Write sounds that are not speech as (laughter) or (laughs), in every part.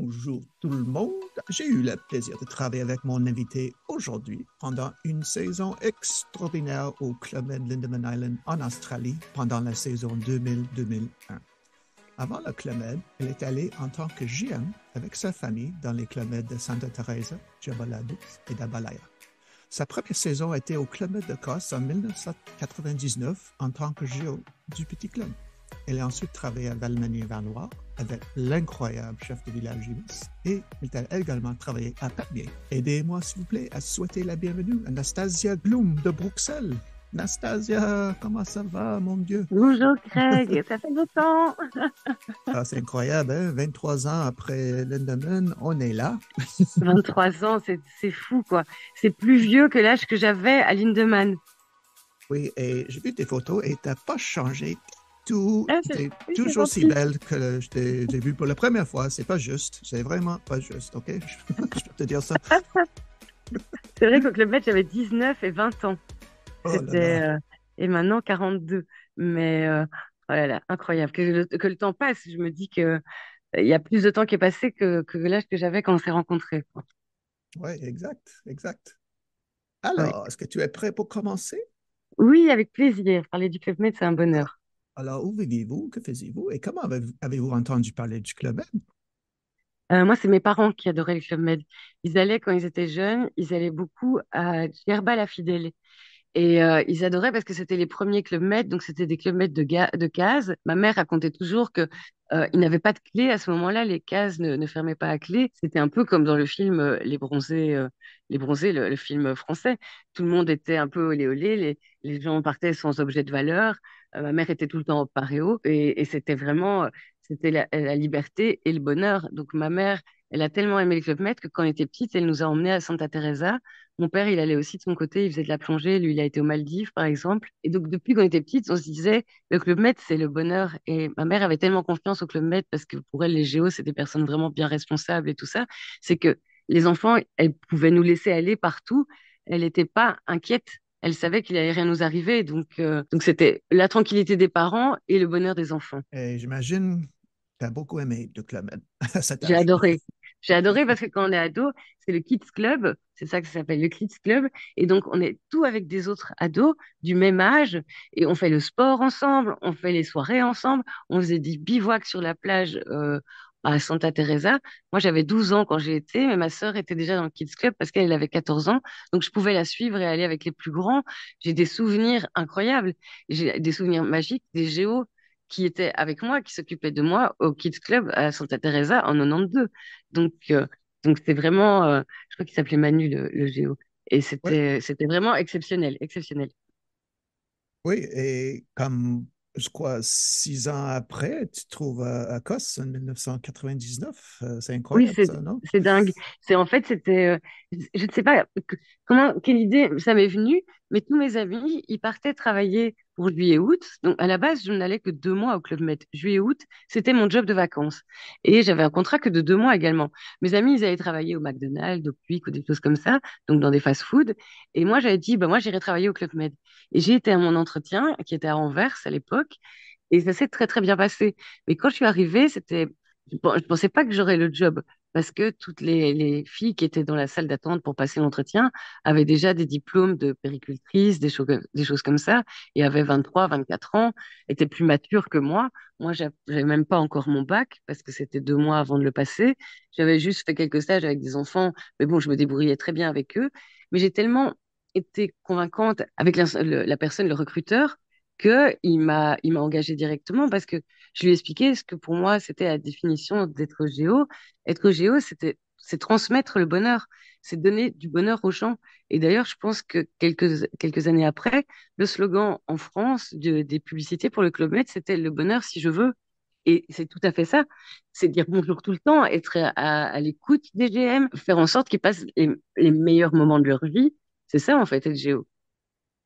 Bonjour tout le monde. J'ai eu le plaisir de travailler avec mon invité aujourd'hui pendant une saison extraordinaire au Club Med Lindeman Island en Australie pendant la saison 2000-2001. Avant le Club elle est allée en tant que GM avec sa famille dans les Club de Santa Teresa, Jabalabus et d'Abalaya. Sa première saison était au Club de Cosse en 1999 en tant que géo du Petit Club. Elle a ensuite travaillé à valmenier valois avec l'incroyable chef de village Ibis et il a également travaillé à Papier. Aidez-moi, s'il vous plaît, à souhaiter la bienvenue à Nastasia Gloom de Bruxelles. Nastasia, comment ça va, mon Dieu? Bonjour, Craig, ça fait longtemps! (laughs) ah, c'est incroyable, 23 hein? ans après Lindemann, on est là. 23 (laughs) ans, c'est fou, quoi. C'est plus vieux que l'âge que j'avais à Lindemann. Oui, et j'ai vu tes photos et t'as pas changé ah, c'est toujours si belle que je t'ai vue pour la première fois. C'est pas juste. C'est vraiment pas juste, OK? (laughs) je peux te dire ça. (laughs) C'est vrai que le Med, j'avais 19 et 20 ans. Oh euh, et maintenant, 42. Mais voilà, euh, oh incroyable. Que le, temps passe. Je me dis qu'il euh, y a plus de temps qui est passé que, l'âge que j'avais quand on s'est rencontrés. Oui, exact, exact. Alors, est-ce que tu es prêt pour commencer? Oui, avec plaisir. Parler du Club Med, c'est un bonheur. Alors, où vivez vous Que faisiez-vous? Et comment avez-vous entendu parler du Club Med? Euh, moi, c'est mes parents qui adoraient le Club Med. Ils allaient, quand ils étaient jeunes, ils allaient beaucoup à Gerba la Fidèle. Et euh, ils adoraient parce que c'était les premiers Club Med, donc c'était des Club Med de, de cases. Ma mère racontait toujours que euh, ils n'avaient pas de clé à ce moment-là, les cases ne, fermaient pas à clé. C'était un peu comme dans le film Les Bronzés, les bronzés le, film français. Tout le monde était un peu olé olé, les, les gens partaient sans objet de valeur. Euh, ma mère était tout le temps au paréo et, c'était vraiment euh, c'était la, liberté et le bonheur. Donc ma mère, elle a tellement aimé le Club maître que quand elle était petite, elle nous a emmenés à Santa Teresa. Mon père, il allait aussi de son côté, il faisait de la plongée. Lui, il a été aux Maldives, par exemple. Et donc depuis qu'on était petite, on se disait le club maître, c'est le bonheur. Et ma mère avait tellement confiance au club maître parce que pour elle, les géos, c'était des personnes vraiment bien responsables et tout ça. C'est que les enfants, elles pouvaient nous laisser aller partout. Elle n'était pas inquiète elle savait qu'il allait rien nous arriver. Donc, euh, donc c'était la tranquillité des parents et le bonheur des enfants. Et j'imagine, tu as beaucoup aimé le (laughs) club. J'ai adoré. J'ai (laughs) adoré parce que quand on est ado, c'est le Kids Club, c'est ça que ça s'appelle le Kids Club. Et donc, on est tout avec des autres ados du même âge et on fait le sport ensemble, on fait les soirées ensemble, on faisait des bivouacs sur la plage euh, à Santa Teresa. Moi, j'avais 12 ans quand j'y étais, mais ma sœur était déjà dans le Kids Club parce qu'elle avait 14 ans. Donc, je pouvais la suivre et aller avec les plus grands. J'ai des souvenirs incroyables. J'ai des souvenirs magiques, des géos qui étaient avec moi, qui s'occupaient de moi au Kids Club à Santa Teresa en 92. Donc, euh, donc c'était vraiment, euh, je crois qu'il s'appelait Manu, le, géo. Et c'était c'était vraiment exceptionnel, exceptionnel. Oui, et comme je crois, six ans après, tu te trouves à, Kos en 1999. Euh, c'est incroyable, ça, non c'est dingue. C'est en fait, c'était, euh, je ne sais pas comment, quelle idée ça m'est venue, mais tous mes amis, ils partaient travailler pour juillet-août. Donc, à la base, je n'allais que deux mois au Club Med. Juillet-août, c'était mon job de vacances. Et j'avais un contrat que de deux mois également. Mes amis, ils avaient travaillé au McDonald's, au Puic, ou des choses comme ça, donc dans des fast-food. Et moi, j'avais dit, ben moi, j'irai travailler au Club Med. Et j'ai été à mon entretien, qui était à Anvers à l'époque. Et ça s'est très, très bien passé. Mais quand je suis arrivée, c'était je ne pensais pas que j'aurais le job parce que toutes les, filles qui étaient dans la salle d'attente pour passer l'entretien avaient déjà des diplômes de péricultrice, des, choses comme ça, et avaient 23, 24 ans, étaient plus matures que moi. Moi, je n'avais même pas encore mon bac parce que c'était deux mois avant de le passer. J'avais juste fait quelques stages avec des enfants, mais bon, je me débrouillais très bien avec eux. Mais j'ai tellement été convaincante avec la, personne, le recruteur, que m'a engagée directement parce que je lui ai expliqué ce que pour moi c'était la définition d'être géo. Être géo, c'était c'est transmettre le bonheur, c'est donner du bonheur aux gens. Et d'ailleurs, je pense que quelques, quelques années après, le slogan en France de, des publicités pour le Club Med, c'était le bonheur si je veux. Et c'est tout à fait ça. C'est dire bonjour tout le temps, être à, l'écoute des GM, faire en sorte qu'ils passent les, les, meilleurs moments de leur vie. C'est ça, en fait, être géo.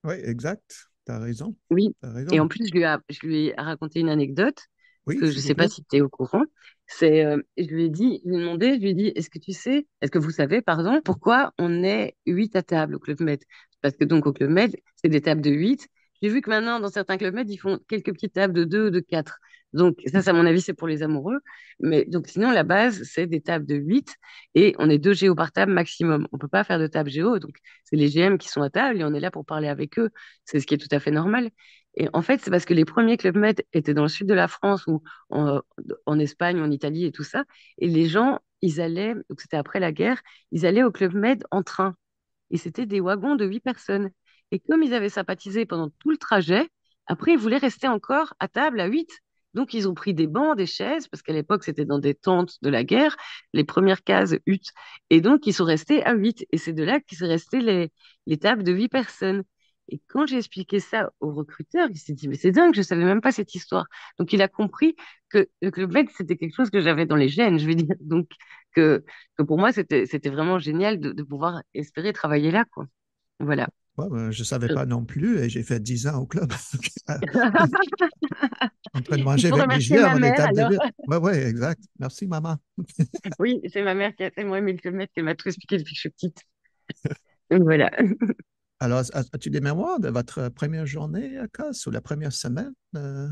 Oui, exact. Tu as raison. Oui. As raison. Et en plus, je lui, je lui ai raconté une anecdote je ne sais pas si tu es au courant. C'est, euh, je lui ai dit, je lui demandé, je lui ai dit, est-ce que tu sais, est-ce que vous savez, pardon, pourquoi on est huit à table au Club Med Parce que donc au Club Med, c'est des tables de 8. J'ai vu que maintenant, dans certains Club Med, ils font quelques petites tables de 2 ou de 4. Donc ça, à mon avis, c'est pour les amoureux. Mais donc sinon, la base, c'est des tables de 8 et on est deux géo par table maximum. On ne peut pas faire de table géo. Donc c'est les GM qui sont à table et on est là pour parler avec eux. C'est ce qui est tout à fait normal. Et en fait, c'est parce que les premiers Club Med étaient dans le sud de la France ou en, Espagne, en Italie et tout ça. Et les gens, ils allaient, c'était après la guerre, ils allaient au Club Med en train. Et c'était des wagons de huit personnes. Et comme ils avaient sympathisé pendant tout le trajet, après, ils voulaient rester encore à table à huit. Donc, ils ont pris des bancs, des chaises, parce qu'à l'époque, c'était dans des tentes de la guerre, les premières cases, huttes. Et donc, ils sont restés à huit. Et c'est de là qu'ils sont restés les, les tables de huit personnes. Et quand j'ai expliqué ça au recruteur, il s'est dit, mais c'est dingue, je savais même pas cette histoire. Donc, il a compris que, que le mec, c'était quelque chose que j'avais dans les gènes, je veux dire. (laughs) Donc, que, pour moi, c'était, c'était vraiment génial de, pouvoir espérer travailler là, quoi. Voilà. Ben, je ne savais pas non plus et j'ai fait 10 ans au club. (laughs) en train de manger avec Michel, on est de Oui, exact. Merci, maman. (laughs) oui, c'est ma mère qui a tellement aimé le club qui m'a tout expliqué depuis que je suis petite. Donc voilà. Alors, as-tu des mémoires de votre première journée à Casse ou la première semaine euh,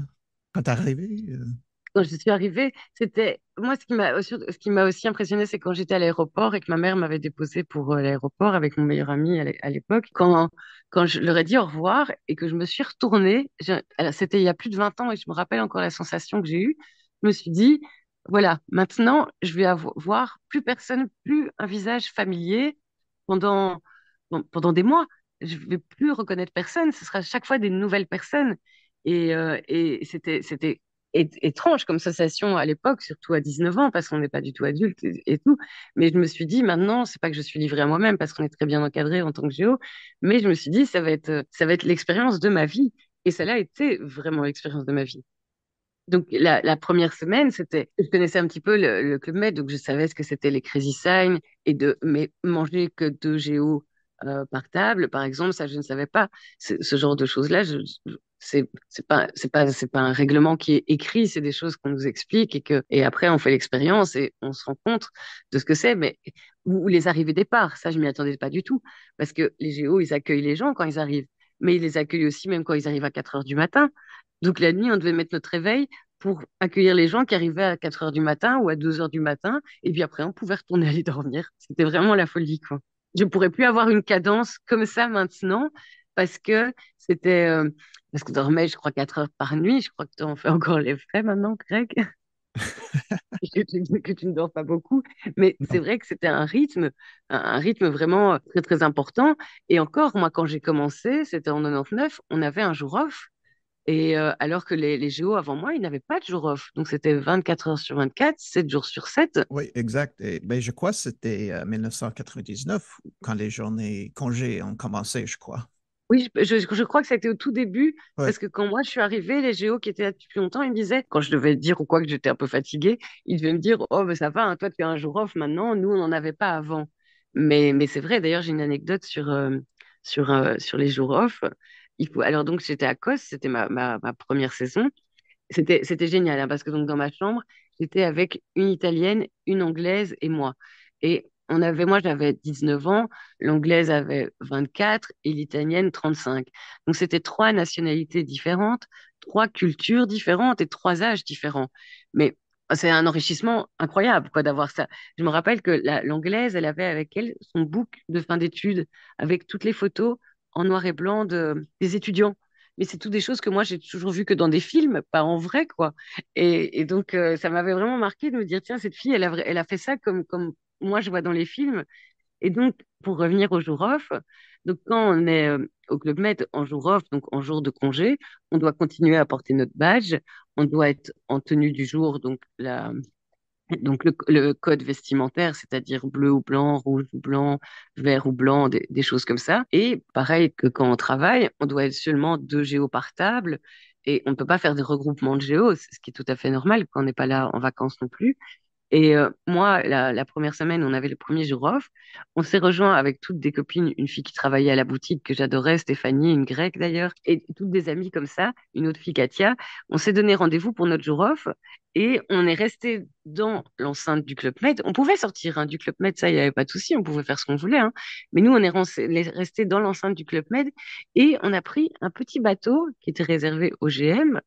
quand tu es arrivée? Euh? Quand je suis arrivée, c'était. Moi, ce qui m'a aussi, ce qui m'a aussi impressionné, c'est quand j'étais à l'aéroport et que ma mère m'avait déposée pour euh, l'aéroport avec mon meilleur ami à l'époque. Quand, quand je leur ai dit au revoir et que je me suis retournée, c'était il y a plus de 20 ans et je me rappelle encore la sensation que j'ai eue. Je me suis dit, voilà, maintenant, je vais avoir plus personne, plus un visage familier pendant, pendant des mois je ne vais plus reconnaître personne, ce sera chaque fois des nouvelles personnes. Et, euh, et c'était, c'était étrange comme sensation à l'époque, surtout à 19 ans, parce qu'on n'est pas du tout adulte et, tout. Mais je me suis dit, maintenant, c'est pas que je suis livrée à moi-même, parce qu'on est très bien encadré en tant que géo, mais je me suis dit, ça va être, ça va être l'expérience de ma vie. Et cela a été vraiment l'expérience de ma vie. Donc, la, première semaine, c'était, je connaissais un petit peu le, Club Med, donc je savais ce que c'était les Crazy Signs et de, mais manger que de géo euh, par table, par exemple, ça je ne savais pas. Ce genre de choses-là, je, c'est pas pas pas un règlement qui est écrit c'est des choses qu'on nous explique et que et après on fait l'expérience et on se rend compte de ce que c'est mais ou, les arrivées départ ça je m'y attendais pas du tout parce que les géos ils accueillent les gens quand ils arrivent mais ils les accueillent aussi même quand ils arrivent à 4 heures du matin donc la nuit on devait mettre notre réveil pour accueillir les gens qui arrivaient à 4 heures du matin ou à 2 heures du matin et puis après on pouvait retourner (laughs) aller dormir c'était vraiment la folie quoi je ne pourrais plus avoir une cadence comme ça maintenant parce que c'était. Euh, parce que dormais, je crois, quatre heures par nuit. Je crois que tu en fais encore les frais maintenant, Greg. que, (laughs) tu, que, tu, ne dors pas beaucoup. Mais c'est vrai que c'était un rythme, un, rythme vraiment euh, très, très important. Et encore, moi, quand j'ai commencé, c'était en 99, on avait un jour off. Et euh, alors que les, les, avant moi, ils n'avaient pas de jour off. Donc c'était 24 heures sur 24, 7 jours sur 7. Oui, exact. Et, ben, je crois que c'était 1999 euh, quand les journées congés ont commencé, je crois. Oui, je, je, crois que c'était au tout début, parce que quand moi je suis arrivée, les géos qui étaient là depuis longtemps, ils me disaient, quand je devais dire ou quoi que j'étais un peu fatiguée, ils devaient me dire, oh ben ça va, hein, toi tu as un jour off maintenant, nous on n'en avait pas avant. Mais, mais c'est vrai, d'ailleurs j'ai une anecdote sur, euh, sur, sur les jours off. Alors donc j'étais à Kos, c'était ma, première saison. C'était, génial hein, parce que donc dans ma chambre, j'étais avec une Italienne, une Anglaise et moi. Et on avait, moi j'avais 19 ans, l'Anglaise avait 24 et l'Italienne 35. Donc c'était trois nationalités différentes, trois cultures différentes et trois âges différents. Mais c'est un enrichissement incroyable quoi d'avoir ça. Je me rappelle que l'anglaise, elle avait avec elle son book de fin d'études avec toutes les photos en noir et blanc des étudiants. Mais c'est toutes des choses que moi, j'ai toujours vues que dans des films, pas en vrai, quoi. Et, donc, euh, ça m'avait vraiment marqué de me dire, tiens, cette fille, elle a, fait ça comme, comme moi, je vois dans les films. Et donc, pour revenir au jour off, donc quand on est euh, au Club Med en jour off, donc en jour de congé, on doit continuer à porter notre badge, on doit être en tenue du jour, donc la, donc le, code vestimentaire, c'est-à-dire bleu ou blanc, rouge ou blanc, vert ou blanc, des, des, choses comme ça. Et pareil que quand on travaille, on doit être seulement deux géos par table et on ne peut pas faire des regroupements de géos, ce qui est tout à fait normal quand on n'est pas là en vacances non plus. Et moi, la, première semaine, on avait le premier jour off. On s'est rejoint avec toutes des copines, une fille qui travaillait à la boutique que j'adorais, Stéphanie, une grecque d'ailleurs, et toutes des amies comme ça, une autre fille, Katia. On s'est donné rendez-vous pour notre jour off et on est resté dans l'enceinte du Club Med. On pouvait sortir hein, du Club Med, ça, il n'y avait pas de souci, on pouvait faire ce qu'on voulait. Hein. Mais nous, on est resté dans l'enceinte du Club Med et on a pris un petit bateau qui était réservé au GM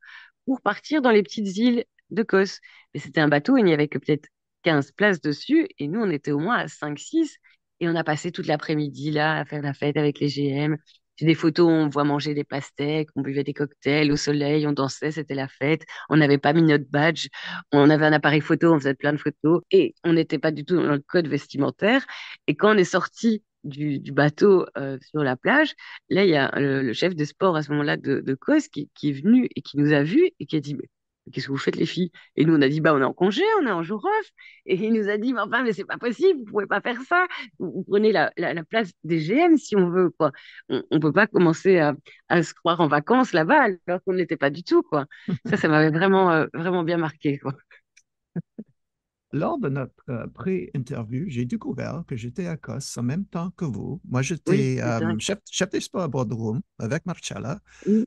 pour partir dans les petites îles de Kos. Mais c'était un bateau, il n'y avait que peut-être 15 places dessus, et nous, on était au moins à 5-6, et on a passé toute l'après-midi là à faire la fête avec les GM. J'ai des photos, on voit manger des pastèques, on buvait des cocktails au soleil, on dansait, c'était la fête. On n'avait pas mis notre badge, on avait un appareil photo, on faisait plein de photos et on n'était pas du tout dans le code vestimentaire. Et quand on est sorti du, bateau euh, sur la plage, là, il y a le, chef de sport à ce moment-là de, de Cos qui, est venu et qui nous a vus et qui a dit Mais Qu'est-ce que vous faites, les filles Et nous, on a dit, bah, on est en congé, on est en jour off. Et il nous a dit, Mais enfin, mais c'est pas possible, vous pouvez pas faire ça. Vous, prenez la, la, place des GM si on veut, quoi. On, ne peut pas commencer à, à, se croire en vacances là-bas alors qu'on n'était pas du tout, quoi. ça, ça m'avait vraiment, euh, vraiment bien marqué, quoi. (laughs) Lors de notre euh, pré-interview, j'ai découvert que j'étais à Cos en même temps que vous. Moi, j'étais euh, chef, chef, à Bordeaux avec Marcella.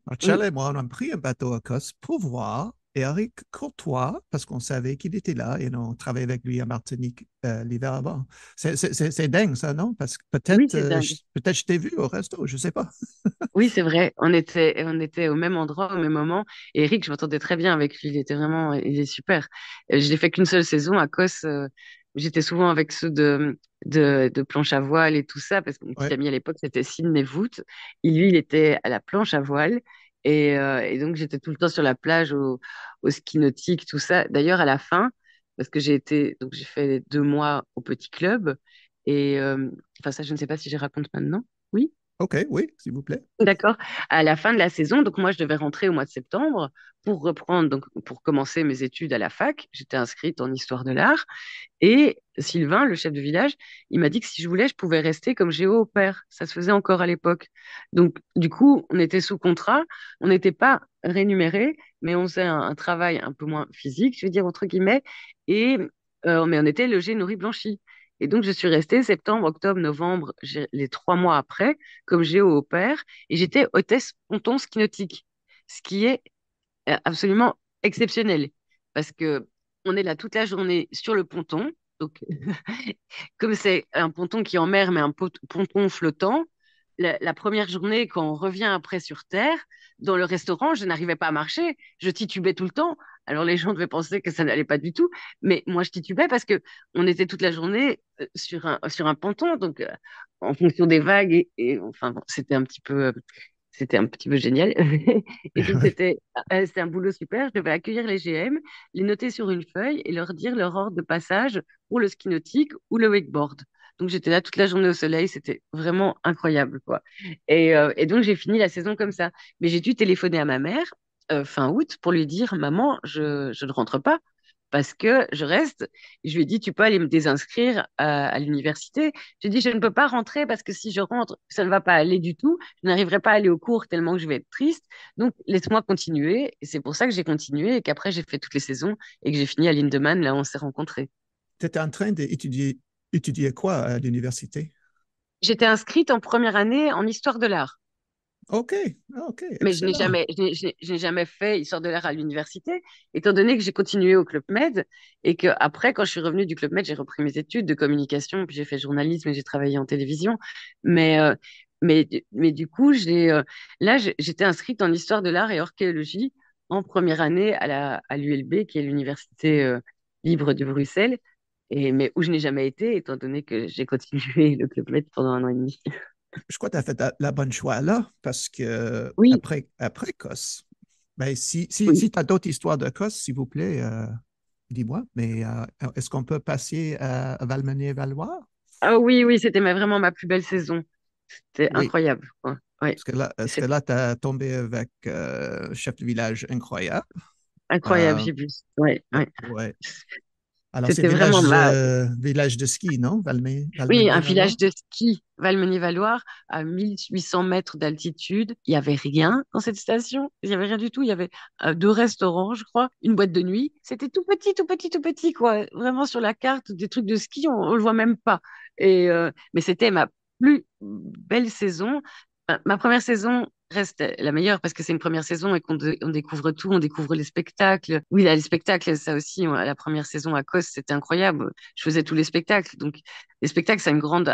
Marcella et moi, on a pris un bateau à Cos pour voir et Eric Courtois, parce qu'on savait qu'il était là et on travaillait avec lui à Martinique euh, l'hiver avant. C'est dingue, ça, non? Parce que peut-être oui, euh, je, t'ai vu au resto, je ne sais pas. (laughs) oui, c'est vrai. On était, on était au même endroit, au même moment. Eric, je m'entendais très bien avec lui. Il était vraiment, il est super. Je l'ai fait qu'une seule saison à cause. Euh, j'étais souvent avec ceux de, de, planche à voile et tout ça, parce que mon petit ami à l'époque, c'était Sidney Voot. Et lui, il était à la planche à voile euh, et, donc, j'étais tout le temps sur la plage, au, ski nautique, tout ça. D'ailleurs, à la fin, parce que j'ai été, donc j'ai fait deux mois au petit club. Et euh, enfin, ça, je ne sais pas si je raconte maintenant. Oui? OK, oui, s'il vous plaît. D'accord. À la fin de la saison, donc moi, je devais rentrer au mois de septembre pour reprendre, donc pour commencer mes études à la fac. J'étais inscrite en histoire de l'art. Et Sylvain, le chef de village, il m'a dit que si je voulais, je pouvais rester comme géo au père. Ça se faisait encore à l'époque. Donc, du coup, on était sous contrat. On n'était pas rémunéré, mais on faisait un, travail un peu moins physique, je veux dire, entre guillemets. Et euh, mais on était logé, nourri, blanchi. Et donc, je suis restée septembre, octobre, novembre, les trois mois après, comme j'ai au pair, et j'étais hôtesse ponton ski ce qui est euh, absolument exceptionnel, parce que on est là toute la journée sur le ponton. Donc, (laughs) comme c'est un ponton qui est en mer, mais un ponton flottant, la, première journée, quand on revient après sur Terre, dans le restaurant, je n'arrivais pas à marcher, je titubais tout le temps. Alors les gens devaient penser que ça n'allait pas du tout, mais moi je titubais parce que on était toute la journée euh, sur un sur un ponton, donc euh, en fonction des vagues et, enfin c'était un petit peu euh, c'était un petit peu génial. (laughs) et c'était un boulot super. Je devais accueillir les GM, les noter sur une feuille et leur dire leur ordre de passage pour le ski nautique ou le wakeboard. Donc j'étais là toute la journée au soleil, c'était vraiment incroyable quoi. et donc j'ai fini la saison comme ça. Mais j'ai dû téléphoner à ma mère euh, fin août pour lui dire Maman, je, ne rentre pas parce que je reste. Je lui ai dit Tu peux aller me désinscrire à, l'université. Je lui ai dit Je ne peux pas rentrer parce que si je rentre, ça ne va pas aller du tout. Je n'arriverai pas à aller au cours tellement que je vais être triste. Donc, laisse-moi continuer. Et c'est pour ça que j'ai continué et qu'après, j'ai fait toutes les saisons et que j'ai fini à Lindemann, là où on s'est rencontrés. Tu étais en train d'étudier étudier quoi à l'université J'étais inscrite en première année en histoire de l'art. OK, OK. Mais je n'ai jamais, jamais fait histoire de l'art à l'université, étant donné que j'ai continué au Club Med et que après, quand je suis revenue du Club Med, j'ai repris mes études de communication, puis j'ai fait journalisme et j'ai travaillé en télévision. Mais, euh, mais, du coup, j'ai, euh, là, j'étais inscrite en histoire de l'art et archéologie en première année à, à l'ULB, qui est l'université euh, libre de Bruxelles, et, mais où je n'ai jamais été, étant donné que j'ai continué le Club Med pendant un an et demi je crois que tu as fait la, bonne choix là, parce que après, après COS, ben, si, tu as d'autres histoires de COS, s'il vous plaît, euh, dis-moi, mais euh, euh, est-ce qu'on peut passer à Valmenier-Valois? Ah oui, oui, c'était vraiment ma plus belle saison. C'était incroyable. Parce que là, tu as tombé avec chef de village incroyable. Incroyable, j'ai vu. Oui, c'était vraiment euh, village de ski, non Oui, un village de ski, Valmeny-Valoir, à 1800 mètres d'altitude. Il n'y avait rien dans cette station. Il n'y avait rien du tout. Il y avait euh, deux restaurants, je crois, une boîte de nuit. C'était tout petit, tout petit, tout petit, quoi. Vraiment sur la carte, des trucs de ski, on ne le voit même pas. Et, euh, mais c'était ma plus belle saison. Ma première saison reste la meilleure parce que c'est une première saison et qu'on découvre tout, on découvre les spectacles. Oui, les spectacles, ça aussi, la première saison à Cos, c'était incroyable. Je faisais tous les spectacles. Donc, les spectacles, ça a une grande,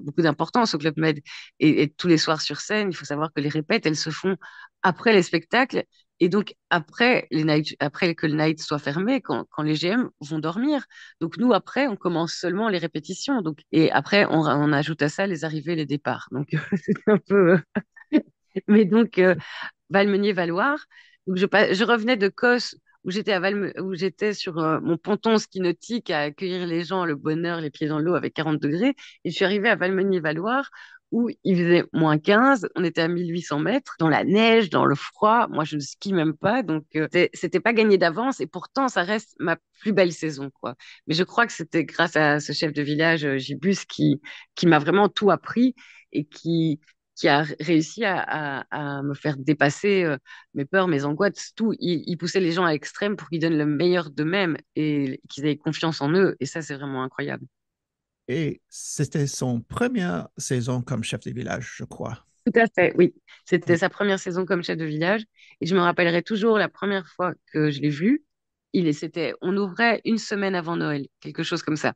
beaucoup d'importance au Club Med. Et, tous les soirs sur scène, il faut savoir que les répètes, elles se font après les spectacles. Et donc, après, les après que le night soit fermé, quand, les GM vont dormir. Donc, nous, après, on commence seulement les répétitions. Donc, et après, on, ajoute à ça les arrivées les départs. Donc, (laughs) c'est un peu. (laughs) mais donc euh, Valmenier-Valoir. Donc je, revenais de Cos où j'étais à où j'étais sur euh, mon ponton ski à accueillir les gens, le bonheur, les pieds dans l'eau avec 40 degrés. Et je suis arrivée à Valmenier-Valoir où il faisait moins 15, on était à 1800 mètres, dans la neige, dans le froid. Moi, je ne skie même pas, donc euh, c'était pas gagné d'avance. Et pourtant, ça reste ma plus belle saison, quoi. Mais je crois que c'était grâce à ce chef de village, Gibus, qui, qui m'a vraiment tout appris et qui, qui a réussi à, à, me faire dépasser euh, mes peurs, mes angoisses, tout. Il, il poussait les gens à l'extrême pour qu'ils donnent le meilleur d'eux-mêmes et qu'ils aient confiance en eux. Et ça, c'est vraiment incroyable. Et c'était son première saison comme chef de village, je crois. Tout à fait, oui. C'était sa première saison comme chef de village. Et je me rappellerai toujours la première fois que je l'ai vu. Il, c'était, on ouvrait une semaine avant Noël, quelque chose comme ça.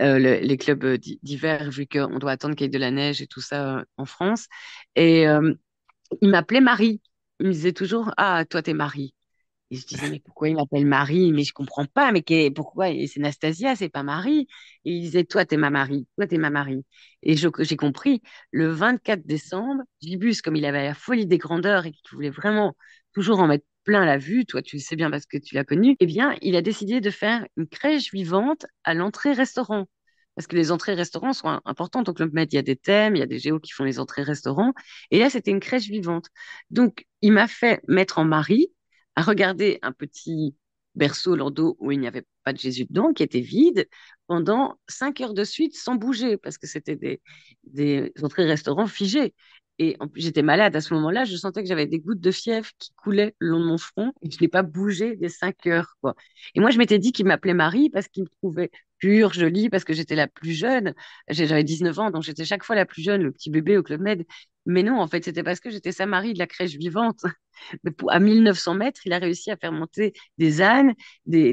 Euh, les clubs euh, d'hiver, vu qu'on doit attendre qu'il y ait de la neige et tout ça euh, en France. Et il m'appelait Marie. Il me disait toujours Ah, toi, t'es Marie. Et je disais, mais pourquoi il m'appelle Marie Mais je comprends pas, mais est, pourquoi C'est Nastasia, c'est pas Marie. Et il disait, toi, t'es ma Marie, toi, t'es ma Marie. Et j'ai compris, le 24 décembre, Gibus, comme il avait la folie des grandeurs et qu'il voulait vraiment toujours en mettre plein l'a vu, toi tu le sais bien parce que tu l'as connu, eh bien, il a décidé de faire une crèche vivante à l'entrée-restaurant. Parce que les entrées-restaurants sont importantes. Donc, Club Med, il y a des thèmes, il y a des géos qui font les entrées-restaurants. Et là, c'était une crèche vivante. Donc, il m'a fait mettre en mari à regarder un petit berceau landau où il n'y avait pas de Jésus dedans, qui était vide, pendant cinq heures de suite sans bouger, parce que c'était des, des entrées-restaurants figées. Et j'étais malade à ce moment-là, je sentais que j'avais des gouttes de fièvre qui coulaient le long de mon front et je n'ai pas bougé des cinq heures. Quoi. Et moi, je m'étais dit qu'il m'appelait Marie parce qu'il me trouvait pure, jolie, parce que j'étais la plus jeune. J'avais 19 ans, donc j'étais chaque fois la plus jeune, le petit bébé au Club Med. Mais non, en fait, c'était parce que j'étais sa Marie de la crèche vivante. (laughs) à 1900 mètres, il a réussi à faire monter des ânes, des,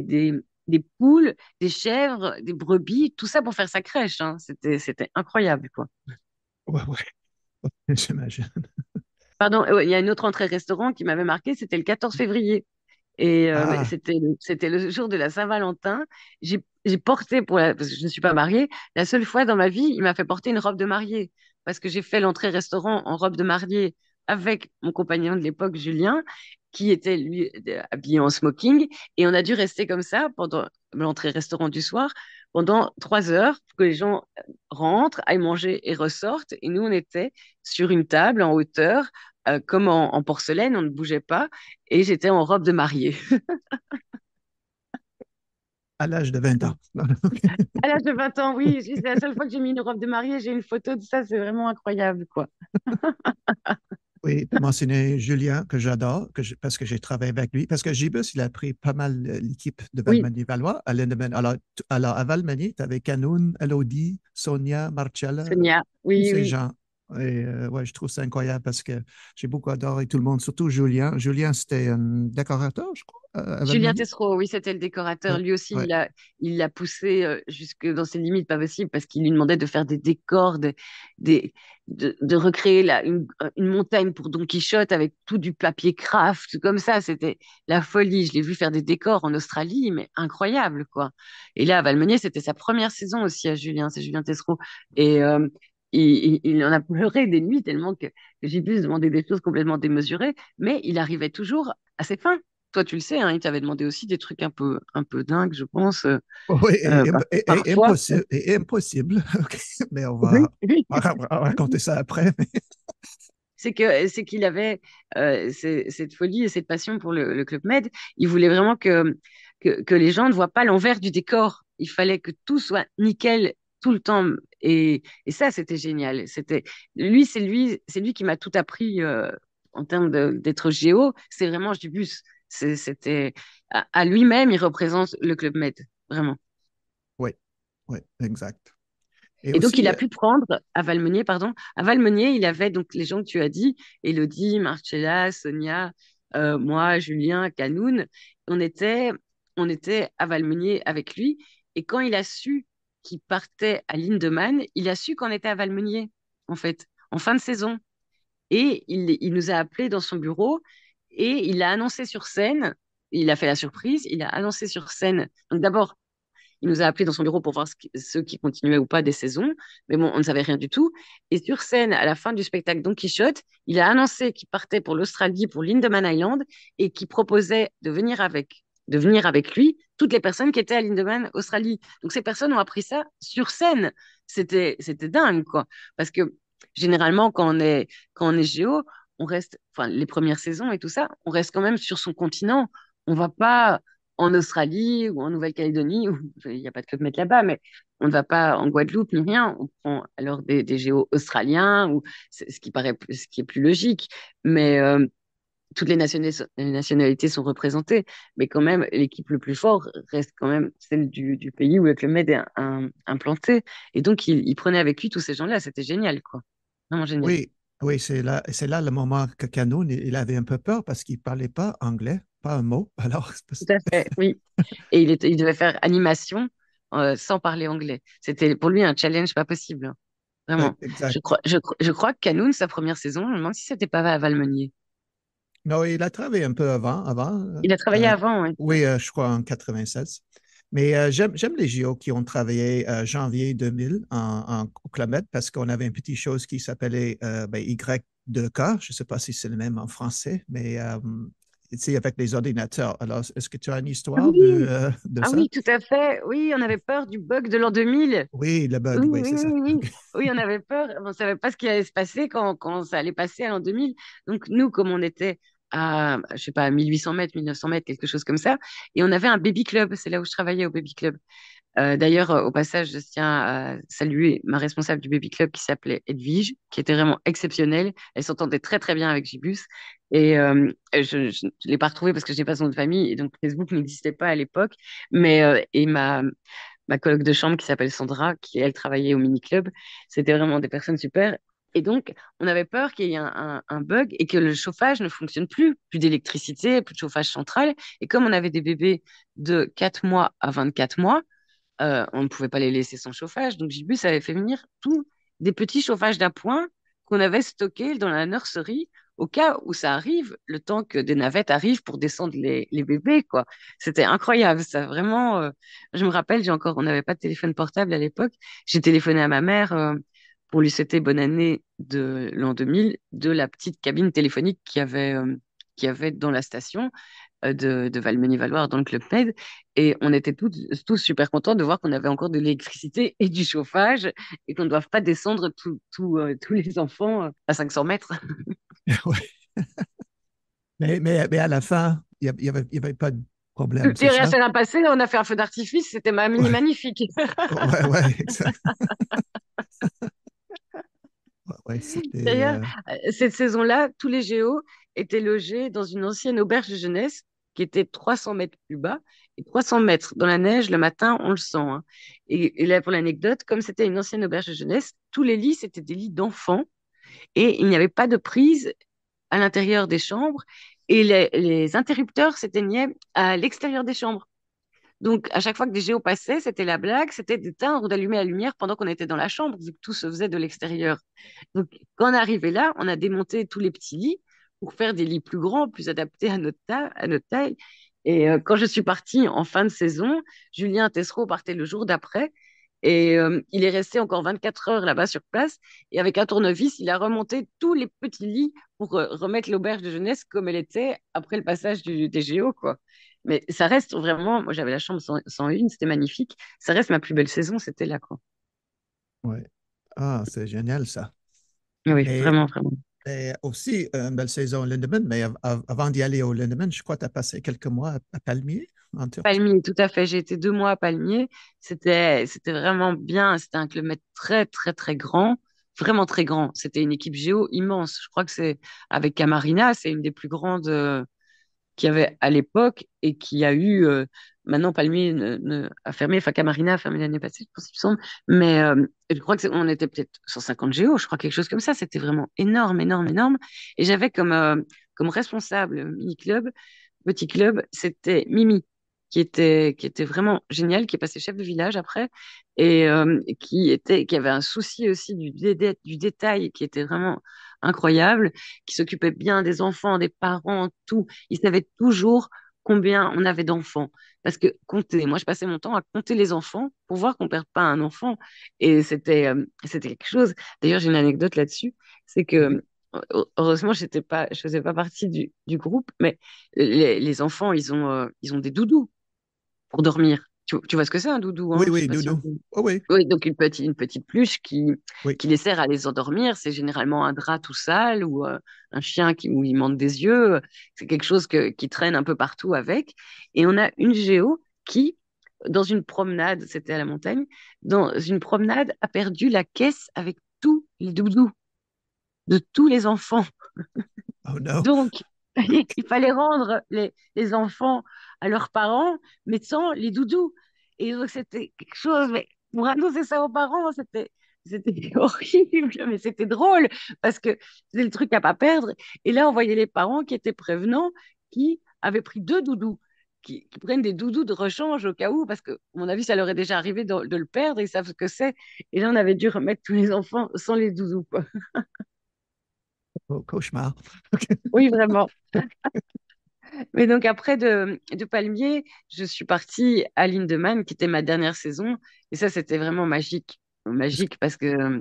poules, des chèvres, des brebis, tout ça pour faire sa crèche. Hein. C'était incroyable, quoi. Ouais, (laughs) Pardon, il y a une autre entrée restaurant qui m'avait marqué, c'était le 14 février. Et euh, ah. c'était, le jour de la Saint-Valentin. J'ai, porté, pour parce que je ne suis pas mariée, la seule fois dans ma vie, il m'a fait porter une robe de mariée. Parce que j'ai fait l'entrée restaurant en robe de mariée avec mon compagnon de l'époque, Julien, qui était lui habillé en smoking. Et on a dû rester comme ça pendant l'entrée restaurant du soir pendant trois heures pour que les gens euh, rentrent, aillent manger et ressortent. Et nous, on était sur une table en hauteur, euh, comme en, porcelaine, on ne bougeait pas. Et j'étais en robe de mariée. (laughs) à l'âge de 20 ans. (laughs) à l'âge de 20 ans, oui. C'est la seule fois que j'ai mis une robe de mariée. J'ai une photo de ça. C'est vraiment incroyable, quoi. (laughs) Oui, tu mentionné Julien, que j'adore, parce que j'ai travaillé avec lui. Parce que Gibus, il a pris pas mal euh, l'équipe de Valmanie-Valois à Lindemann. Alors, alors, à Valmanie, tu avais Canoun, Elodie, Sonia, Marcella. Sonia, oui. gens. Et euh, ouais, je trouve ça incroyable parce que j'ai beaucoup adoré tout le monde, surtout Julien. Julien, c'était un décorateur, je crois. Euh, Julien Tessereau, oui, c'était le décorateur. lui aussi, il, il l'a poussé euh, jusque dans ses limites pas possible parce qu'il lui demandait de faire des décors, de, de, recréer la, une, montagne pour Don Quichotte avec tout du papier craft, comme ça. C'était la folie. Je l'ai vu faire des décors en Australie, mais incroyable, quoi. Et là, à Valmenier, c'était sa première saison aussi à Julien, c'est Julien Tessereau. Et il, en a pleuré des nuits tellement que, j'ai pu se demander des choses complètement démesurées, mais il arrivait toujours à ses fins. Toi, tu le sais, hein, il t'avait demandé aussi des trucs un peu, un peu dingues, je pense. Euh, oui, euh, impossible, (laughs) mais on va, raconter ça après. (laughs) c'est que c'est qu'il avait euh, cette folie et cette passion pour le, club Med. Il voulait vraiment que, que les gens ne voient pas l'envers du décor. Il fallait que tout soit nickel tout le temps. Et, et ça, c'était génial. C'était lui, c'est lui, c'est lui qui m'a tout appris euh, en termes d'être géo. C'est vraiment du bus. C'était à, lui-même, il représente le club Med, vraiment. Oui, oui, exact. Et, donc, il a euh pu prendre à Valmenier, pardon. À Valmenier, il avait donc les gens que tu as dit, Elodie, Marcella, Sonia, euh, moi, Julien, Canoun. On était, on était à Valmenier avec lui. Et quand il a su qui partait à Lindemann, il a su qu'on était à Valmenier, en fait, en fin de saison. Et il, nous a appelés dans son bureau et il a annoncé sur scène, il a fait la surprise, il a annoncé sur scène. Donc d'abord, il nous a appelés dans son bureau pour voir ce qui, ceux qui continuaient ou pas des saisons, mais bon, on ne savait rien du tout. Et sur scène, à la fin du spectacle Don Quichotte, il a annoncé qu'il partait pour l'Australie, pour l'Indeman Island, et qu'il proposait de venir avec de venir avec lui toutes les personnes qui étaient à Lindemann, Australie. Donc ces personnes ont appris ça sur scène. C'était c'était dingue quoi. Parce que généralement quand on est quand on est géo, on reste enfin les premières saisons et tout ça, on reste quand même sur son continent. On va pas en Australie ou en Nouvelle-Calédonie, (laughs) il n'y a pas de club mettre là-bas, mais on ne va pas en Guadeloupe ni rien. On prend alors des, des géos australiens ou ce qui paraît ce qui est plus logique, mais euh, toutes les nationalités, sont représentées, mais quand même, l'équipe le plus fort reste quand même celle du, pays où le Med est implanté. Et donc, il, prenait avec lui tous ces gens-là. C'était génial, quoi. Vraiment génial. Oui, c'est là, c'est là le moment que Canoun, il avait un peu peur parce qu'il ne parlait pas anglais, pas un mot. (laughs) Alors... Tout à fait, oui. Et il, était, devait faire animation euh, sans parler anglais. C'était pour lui un challenge pas possible. Hein. Vraiment. je, crois, je, crois que Canoun, sa première saison, je me demande si c'était pas à Valmenier. Non, il a travaillé un peu avant. avant il a travaillé euh, avant, oui. Oui, euh, je crois en 1996. Mais euh, j'aime les JO qui ont travaillé janvier 2000 en, en Clamette parce qu'on avait une petite chose qui s'appelait ben, Y2K. Je ne sais pas si c'est le même en français, mais c'est avec les ordinateurs. Alors, est-ce que tu as une histoire de, ah ça? ah Oui, tout à fait. Oui, on avait peur du bug de l'an 2000. Oui, le bug, oui, c'est ça. Oui, on avait peur. On ne savait pas ce qui allait se passer quand, quand ça allait passer à l'an 2000. Donc, nous, comme on était à, je sais pas, 1800 mètres, 1900 mètres, quelque chose comme ça. Et on avait un baby club, c'est là où je travaillais au baby club. Euh, d'ailleurs, euh, au passage, je tiens à saluer ma responsable du baby club qui s'appelait Edwige, qui était vraiment exceptionnelle. Elle s'entendait très très bien avec Gibus. Et euh, je ne l'ai pas retrouvée parce que je n'ai pas son de famille et donc Facebook n'existait pas à l'époque. Mais et ma ma de chambre qui s'appelle Sandra, qui elle travaillait au mini club, c'était vraiment des personnes super. Et donc, on avait peur qu'il y ait un, bug et que le chauffage ne fonctionne plus, plus d'électricité, plus de chauffage central. Et comme on avait des bébés de 4 mois à 24 mois, euh, on ne pouvait pas les laisser sans chauffage. Donc, ça avait fait venir tous des petits chauffages d'appoint qu'on avait stockés dans la nurserie au cas où ça arrive, le temps que des navettes arrivent pour descendre les, bébés, quoi. C'était incroyable, ça vraiment. Euh, je me rappelle, j'ai encore, on n'avait pas de téléphone portable à l'époque. J'ai téléphoné à ma mère. Euh, pour lui souhaiter bonne année de l'an 2000 de la petite cabine téléphonique qu'il y avait, euh, qui avait dans la station euh, de, de Valmeny-Valoir dans le Club Med. Et on était tous, tous super contents de voir qu'on avait encore de l'électricité et du chauffage et qu'on ne doive pas descendre tout, euh, tous les enfants à 500 mètres. (laughs) (laughs) mais, mais, à la fin, il n'y avait, avait, pas de problème. sais, rien à passé. on a fait un feu d'artifice, c'était magnifique. (laughs) ouais, ouais, (laughs) D'ailleurs, euh, euh, cette saison-là, tous les géos étaient logés dans une ancienne auberge de jeunesse qui était 300 mètres plus bas. Et 300 mètres dans la neige, le matin, on le sent. Hein. Et, là, pour l'anecdote, comme c'était une ancienne auberge de jeunesse, tous les lits, c'était des lits d'enfants. Et il n'y avait pas de prise à l'intérieur des chambres. Et les, les interrupteurs s'éteignaient à l'extérieur des chambres. Donc, à chaque fois que des géos passaient, c'était la blague, c'était d'éteindre ou d'allumer la lumière pendant qu'on était dans la chambre, vu que tout se faisait de l'extérieur. Donc, quand on est arrivé là, on a démonté tous les petits lits pour faire des lits plus grands, plus adaptés à notre, à taille. Et euh, quand je suis partie en fin de saison, Julien Tessereau partait le jour d'après. Et euh, il est resté encore 24 heures là-bas sur place. Et avec un tournevis, il a remonté tous les petits lits pour euh, remettre l'auberge de jeunesse comme elle était après le passage du, des Géos. Quoi. Mais ça reste vraiment, moi j'avais la chambre 101, c'était magnifique. Ça reste ma plus belle saison, c'était là. Quoi. Ouais. Ah, c'est génial ça. Oui, vraiment, vraiment. Et aussi, euh, une belle saison au Lindemann, mais avant d'y aller au Lindemann, je crois que tu as passé quelques mois à Palmier, en Palmier, tout à fait. J'ai été deux mois à Palmier. C'était vraiment bien. C'était un club très, très, très grand vraiment très grand. C'était une équipe géo immense. Je crois que c'est avec Camarina, c'est une des plus grandes euh, qu'il avait à l'époque et qui a eu. Euh, maintenant, Palmier a fermé, enfin Camarina a fermé l'année passée, je pense, qu'il me semble. Mais euh, je crois qu'on était peut-être 150 géo je crois, quelque chose comme ça. C'était vraiment énorme, énorme, énorme. Et j'avais comme, euh, comme responsable mini-club, petit club, c'était Mimi. Qui était, qui était vraiment génial, qui est passé chef de village après, et qui, était, qui avait un souci aussi du, du détail, qui était vraiment incroyable, qui s'occupait bien des enfants, des parents, tout. Il savait toujours combien on avait d'enfants. Parce que compter, moi je passais mon temps à compter les enfants pour voir qu'on ne perd pas un enfant. Et c'était euh, c'était quelque chose. D'ailleurs, j'ai une anecdote là-dessus. C'est que, heureusement, pas, je ne faisais pas partie du, groupe, mais les, enfants, ils ont, ils ont des doudous pour dormir. Tu, vois ce que c'est un doudou hein Oui, oui, doudou. oui. donc une petite, une petite pluche qui, qui les sert à les endormir. C'est généralement un drap tout sale ou euh, un chien qui, où des yeux. C'est quelque chose qui traîne un peu partout avec. Et on a une géo qui, dans une promenade, c'était à la montagne, dans une promenade, a perdu la caisse avec tous les doudous de tous les enfants. Oh, donc, (laughs) (laughs) il fallait rendre les, les enfants à leurs parents, mettant les doudous. Et donc, c'était quelque chose, mais pour annoncer ça aux parents, c'était c'était (laughs) horrible, mais c'était drôle parce que c'est le truc à pas perdre. Et là, on voyait les parents qui étaient prévenants, qui avaient pris deux doudous, qui, prennent des doudous de rechange au cas où, parce que, à mon avis, ça leur est déjà arrivé de, le perdre, ils savent ce que c'est. Et là, on avait dû remettre tous les enfants sans les doudous. Quoi. Oh, cauchemar. oui, vraiment. (laughs) Mais donc après de, de Palmier, je suis partie à Lindemann, qui était ma dernière saison. Et ça, c'était vraiment magique. Magique parce que euh,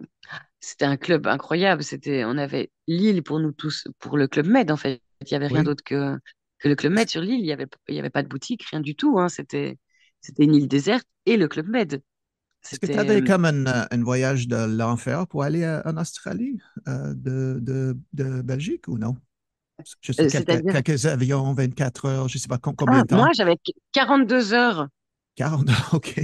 c'était un club incroyable. C'était, on avait Lille pour nous tous, pour le club Med en fait. Il n'y avait rien d'autre que, que le club Med sur l'île. Il n'y avait, y avait pas de boutique, rien du tout. Hein. C'était, c'était une île déserte et le club Med. Est-ce que tu avais euh, comme un, un voyage de l'enfer pour aller euh, en Australie de, de Belgique ou non? Je sais, euh, quelques, avions, 24 heures, je ne sais pas combien ah, de temps. Moi, j'avais 42 heures. heures, (laughs) OK.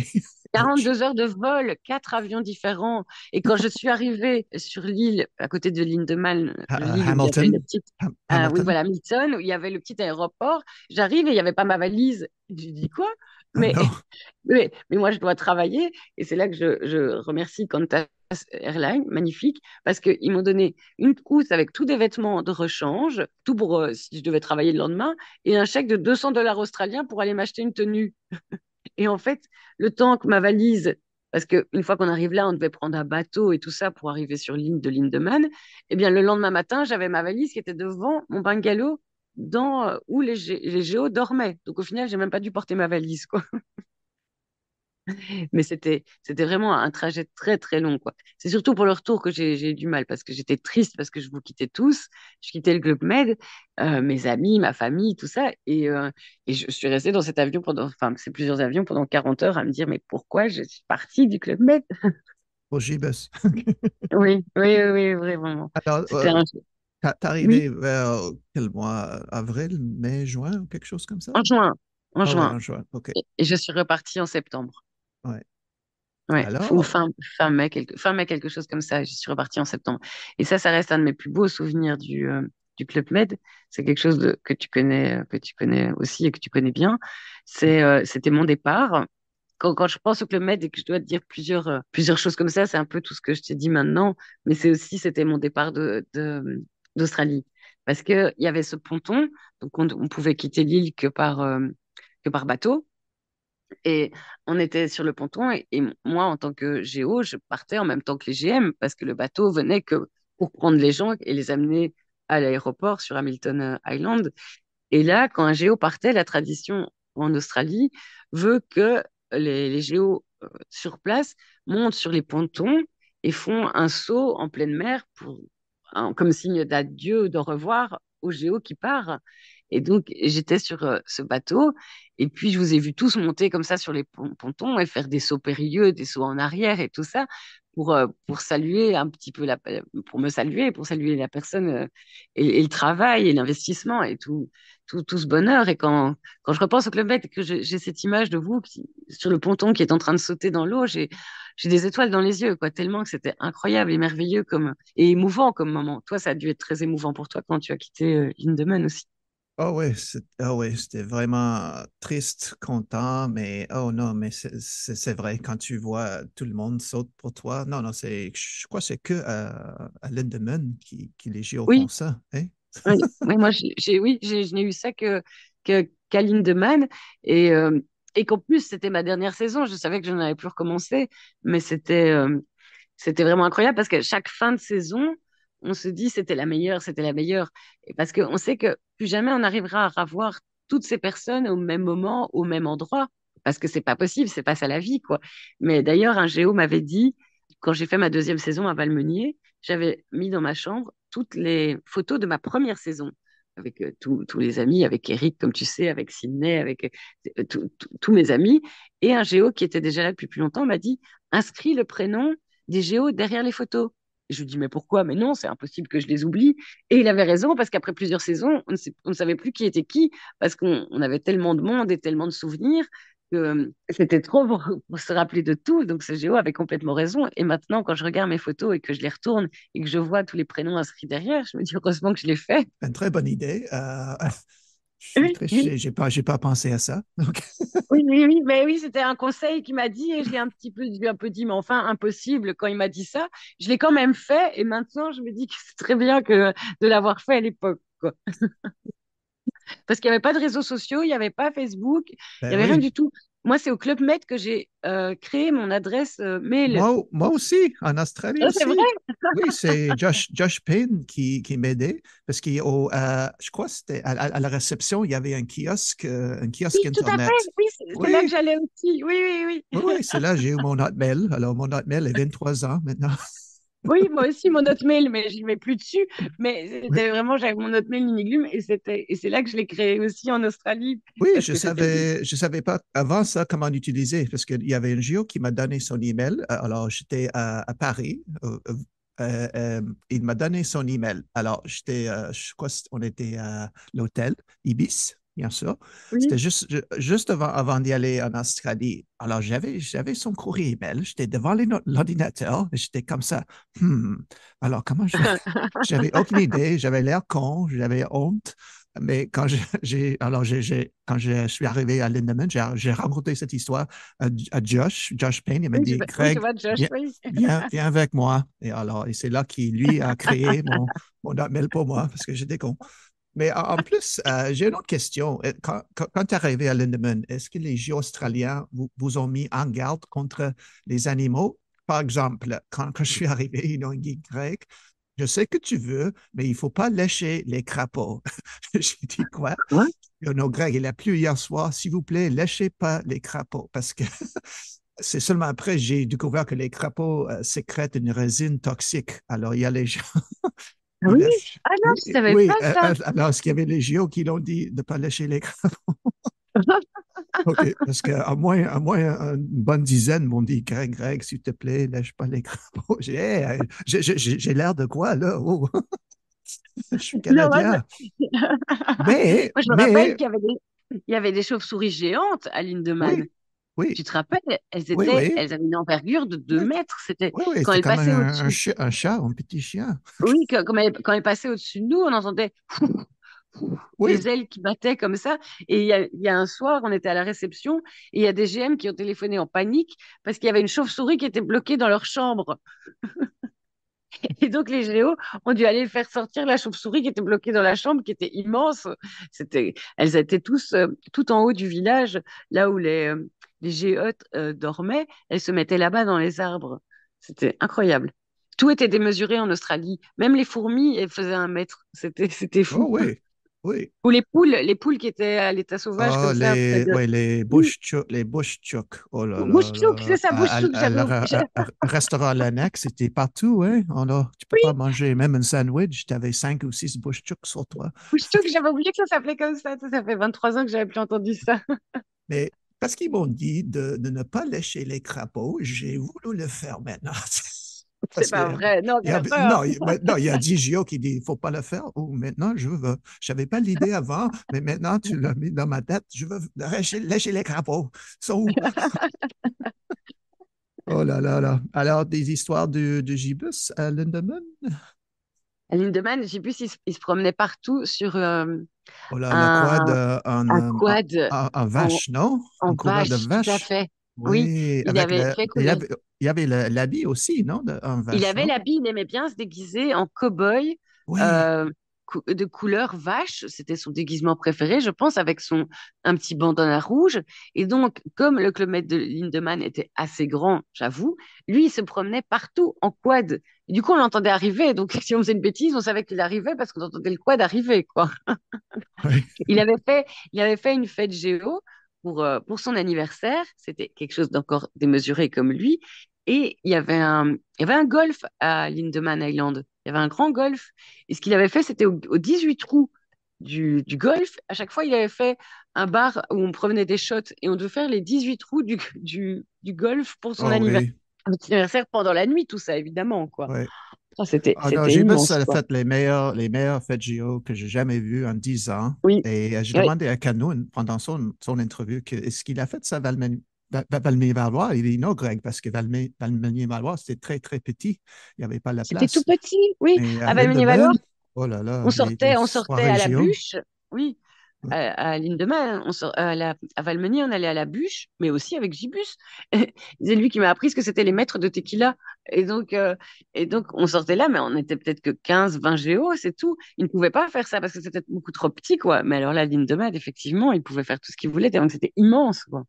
42 heures de vol, quatre avions différents. Et quand je suis arrivée sur l'île, à côté de l'île de Petite, ah Hamilton. voilà, Milton, où il y avait le petit aéroport, j'arrive et il n'y avait pas ma valise. Je dis quoi ah, mais, (laughs) mais, mais, moi, je dois travailler. Et c'est là que je, je remercie Quentin Airline, magnifique, parce qu'ils m'ont donné une pousse avec tous des vêtements de rechange, tout pour euh, si je devais travailler le lendemain, et un chèque de 200 dollars australiens pour aller m'acheter une tenue. (laughs) et en fait, le temps que ma valise, parce qu'une fois qu'on arrive là, on devait prendre un bateau et tout ça pour arriver sur l'île de Lindemann, eh bien le lendemain matin, j'avais ma valise qui était devant mon bungalow dans, euh, où les, les géos dormaient. Donc au final, j'ai même pas dû porter ma valise. quoi. (laughs) (laughs) Mais c'était, c'était vraiment un trajet très très long. quoi. C'est surtout pour le retour que j'ai eu du mal parce que j'étais triste parce que je vous quittais tous. Je quittais le Club Med, euh, mes amis, ma famille, tout ça. Et, euh, et, je suis restée dans cet avion pendant, enfin, c'est plusieurs avions pendant 40 heures à me dire mais pourquoi je suis partie du Club Med j (laughs) oui, oui, oui, vraiment. Alors, euh, t'es arrivé vers quel mois Avril, mai, juin, quelque chose comme ça En juin. En, ah juin. Et, et je suis repartie en septembre. Ouais. Alors... Ou fin, mai, quelque, chose comme ça. Je suis reparti en septembre. Et ça, ça reste un de mes plus beaux souvenirs du, euh, du Club Med. C'est quelque chose que, tu connais, que tu connais aussi et que tu connais bien. Euh, c'était mon départ. Quand, je pense au Club Med et que je dois te dire plusieurs, euh, plusieurs choses comme ça, c'est un peu tout ce que je t'ai dit maintenant. Mais c'est aussi, c'était mon départ d'Australie. De, Parce qu'il y avait ce ponton. Donc, on, on pouvait quitter l'île que par, que par bateau. Et on était sur le ponton et, moi, en tant que géo, je partais en même temps que les GM parce que le bateau venait que pour prendre les gens et les amener à l'aéroport sur Hamilton euh, Island. Et là, quand un géo partait, la tradition en Australie veut que les, les géos euh, sur place montent sur les pontons et font un saut en pleine mer pour, comme signe d'adieu, de revoir au géo qui part. Et donc, j'étais sur euh, ce bateau. Et puis, je vous ai vu tous monter comme ça sur les pontons et faire des sauts périlleux, des sauts en arrière et tout ça pour, euh, pour saluer un petit peu, la, euh, pour me saluer, pour saluer la personne et, le travail et l'investissement et tout, tout, ce bonheur. Et quand, quand je repense au Club Med, que j'ai cette image de vous qui, sur le ponton qui est en train de sauter dans l'eau, j'ai des étoiles dans les yeux, quoi, tellement que c'était incroyable et merveilleux comme, et émouvant comme moment. Toi, ça a dû être très émouvant pour toi quand tu as quitté Lindemann aussi oh ouais, c'était vraiment triste, content, mais oh non, mais c'est vrai, quand tu vois tout le monde saute pour toi. Non, non, c'est je crois que c'est que euh, à, Lindemann qui, qui les gère ça. oui, hein? moi, j'ai oui, je n'ai eu ça que qu'à Lindemann. Et, euh, et qu'en plus, c'était ma dernière saison. Je savais que je n'allais plus recommencer, mais c'était euh, c'était vraiment incroyable parce que chaque fin de saison, on se dit c'était la meilleure, c'était la meilleure. Et parce qu'on sait que plus jamais on arrivera à revoir toutes ces personnes au même moment, au même endroit, parce que c'est pas possible, c'est pas ça la vie, quoi. Mais d'ailleurs, un géo m'avait dit, quand j'ai fait ma deuxième saison à Valmenier, j'avais mis dans ma chambre toutes les photos de ma première saison avec euh, tous les amis, avec Eric, comme tu sais, avec Sydney, avec euh, tous mes amis. Et un géo qui était déjà là depuis plus longtemps m'a dit inscris le prénom des géos derrière les photos je lui dis, mais pourquoi Mais non, c'est impossible que je les oublie. Et il avait raison, parce qu'après plusieurs saisons, on ne, savait plus qui était qui, parce qu'on avait tellement de monde et tellement de souvenirs que euh, c'était trop pour, se rappeler de tout. Donc ce Géo avait complètement raison. Et maintenant, quand je regarde mes photos et que je les retourne et que je vois tous les prénoms inscrits derrière, je me dis, heureusement que je l'ai fait. Une très bonne idée. Euh, je n'ai pas, pas pensé à ça. oui, oui, oui, mais oui, c'était un conseil qu'il m'a dit et j'ai un petit peu, un peu dit, mais enfin, impossible quand il m'a dit ça. Je l'ai quand même fait et maintenant je me dis que c'est très bien que de l'avoir fait à l'époque. (laughs) Parce qu'il n'y avait pas de réseaux sociaux, il n'y avait pas Facebook, il n'y ben avait rien du tout moi, c'est au Club Med que j'ai euh, créé mon adresse euh, mail. Moi, aussi, en Australie. Ah, c'est vrai. oui, c'est Josh, Josh Payne qui, qui m'aidait parce qu'il, euh, je crois, c'était à, la réception, il y avait un kiosque, un kiosque internet. Tout à fait. Oui, c'est là que j'allais aussi. Oui, oui, oui. oui, c'est là que j'ai eu mon mail. Alors, mon hotmail est 23 ans maintenant. (laughs) Oui, moi aussi, mon autre mail, mais j'y mets plus dessus. Mais vraiment, j'avais mon autre mail et, et c'est là que je l'ai créé aussi en Australie. Oui, je savais, savais pas avant ça comment l'utiliser parce qu'il y avait un géo qui m'a donné son email. Euh, alors, j'étais à, Paris. Euh, euh, il m'a donné son email. Alors, j'étais, je crois, on était à l'hôtel Ibis bien sûr. C'était juste, juste avant, d'y aller en Australie. Alors, j'avais, j'avais son courrier email. J'étais devant l'ordinateur et j'étais comme ça. «Hmm, alors, comment je. (laughs) j'avais aucune idée. J'avais l'air con. J'avais honte. Mais quand, j'ai, alors j'ai quand je suis arrivé à Lindemann, j'ai, raconté cette histoire à, Josh, Josh Payne. Il m'a dit, Greg, viens, (laughs) viens, avec moi. Et alors, et c'est là qu'il, lui, a créé mon, mon mail pour moi parce que j'étais con. Mais en plus, euh, j'ai une autre question. Euh, quand, tu es arrivé à Lindemann, est-ce que les géos australiens vous, ont mis en garde contre les animaux? Par exemple, quand, je suis arrivé, ils ont dit grec, je sais que tu veux, mais il ne faut pas lâcher les crapauds. (laughs) J'ai dit quoi? Oh il a plu hier soir. S'il vous plaît, lâchez pas les crapauds parce que (laughs) c'est seulement après que j'ai découvert que les crapauds euh, sécrètent une résine toxique. Alors, il y a les gens oui. Ah non, je ne savais pas euh, ça. Euh, alors, est-ce qu'il y avait les JO qui l'ont dit de ne pas lâcher les crapauds? (laughs) parce qu'à moins, moins une bonne dizaine m'ont dit Greg, Greg, s'il te plaît, lâche pas les crapauds. (laughs) Euh, j'ai, j'ai, l'air de quoi, là? Oh. (laughs) je suis Canadien. Moi, je me rappelle qu'il y avait des, des chauves-souris géantes à Lindemann. Tu te rappelles, elles, étaient, elles avaient une envergure de 2 mètres. C'était quand elles passaient au-dessus. Un, chat, un petit chien. Oui, quand, elles, passaient au-dessus de nous, on entendait les ailes qui battaient comme ça. Et il y, a, un soir, on était à la réception et il y a des GM qui ont téléphoné en panique parce qu'il y avait une chauve-souris qui était bloquée dans leur chambre. (laughs) Et donc les Géo ont dû aller faire sortir la chauve-souris qui était bloquée dans la chambre, qui était immense. C'était, elles étaient tous euh, tout en haut du village, là où les, euh, les géotes euh, dormaient, elles se mettaient là-bas dans les arbres. C'était incroyable. Tout était démesuré en Australie. Même les fourmis, elles faisaient un mètre. C'était, (laughs) c'était fou. Oh, oui. Oui. Ou les poules, les poules qui étaient à l'état sauvage. Ah, les, ça, ouais, les bush les Oh là là. c'est ça, bush (laughs) restaurant à l'annexe, c'était partout, hein. On tu peux pas manger même un sandwich. Tu avais cinq ou six bush sur toi. Bush j'avais oublié que ça s'appelait comme ça. Ça fait 23 ans que j'avais plus entendu ça. Mais parce qu'ils m'ont dit de, ne pas lécher les crapauds, j'ai voulu le faire maintenant. (laughs) C'est pas vrai. Non, il y a, non, il y a Digio qui dit qu'il ne faut pas le faire. Oh, maintenant, je veux. Je pas l'idée avant, mais maintenant, tu l'as mis dans ma tête. Je veux lécher, les crapauds. (laughs) oh là là là. Alors, des histoires de, Gibus à euh, Lindemann? Lindemann, j'ai plus s'il se promenait partout sur euh, oh euh, euh, un, quad, un, un, vache, non En quad de vache, tout à fait. Oui, il, avait avait l'habit aussi, non Il avait l'habit, il aimait bien se déguiser en cow-boy. de couleur vache, c'était son déguisement préféré, je pense, avec son un petit bandana rouge. Et donc, comme le clomètre de Lindemann était assez grand, j'avoue, lui, il se promenait partout en quad du coup, on l'entendait arriver. Donc, (laughs) si on faisait une bêtise, on savait qu'il arrivait parce qu'on entendait le quoi d'arriver, (laughs) quoi. il, avait fait, il avait fait une fête géo pour, euh, pour son anniversaire. C'était quelque chose d'encore démesuré comme lui. Et il y avait un, il y avait un golf à Lindeman Island. Il y avait un grand golf. Et ce qu'il avait fait, c'était aux au 18 trous du, du, golf. À chaque fois, il avait fait un bar où on prenait des shots et on devait faire les 18 trous du, du, golf pour son ah anniversaire petit anniversaire pendant la nuit, tout ça, évidemment. quoi. Ah, c'était J'ai fait les meilleurs les meilleures fêtes JO que j'ai jamais vues en 10 ans. Oui. Et euh, j'ai demandé à Canoun pendant son, son interview que, est-ce qu'il a fait ça, valmenier Valois Il dit non, Greg, parce que valmenier Valois, c'était très, très petit. Il n'y avait pas la place. C'était tout petit, oui. à ah, Valois, oh là là, on sortait, on sortait à la bûche. Oui, à, à hein. on à, Valmeny, on allait à la bûche, mais aussi avec Gibus. (laughs) C'est lui qui m'a appris ce que c'était les maîtres de tequila. Et donc, euh, et donc on sortait là, mais on était peut-être que 15, 20 géos, c'est tout. Il ne pouvait pas faire ça parce que c'était beaucoup trop petit, quoi. Mais alors là, Lindemann, effectivement, il pouvait faire tout ce qu'il voulait, Donc, c'était immense, quoi.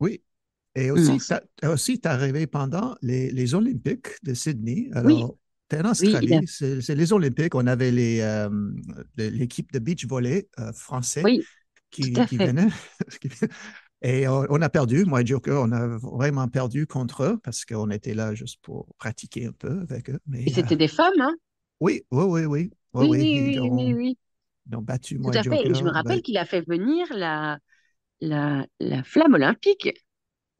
Oui. Et aussi, tu es aussi, pendant les, Olympiques de Sydney. Alors, c'est les Olympiques. On avait euh, l'équipe de beach volley euh, français (laughs) qui, venait. et on, a perdu, moi et Joker, on a vraiment perdu contre eux parce qu'on était là juste pour pratiquer un peu avec eux. Mais, et euh, c'était des femmes, hein? Oui, oui, oui, oui. Oui, oui, Ils ont battu, moi Tout à je me rappelle ben qu'il a fait venir la, la, la flamme olympique.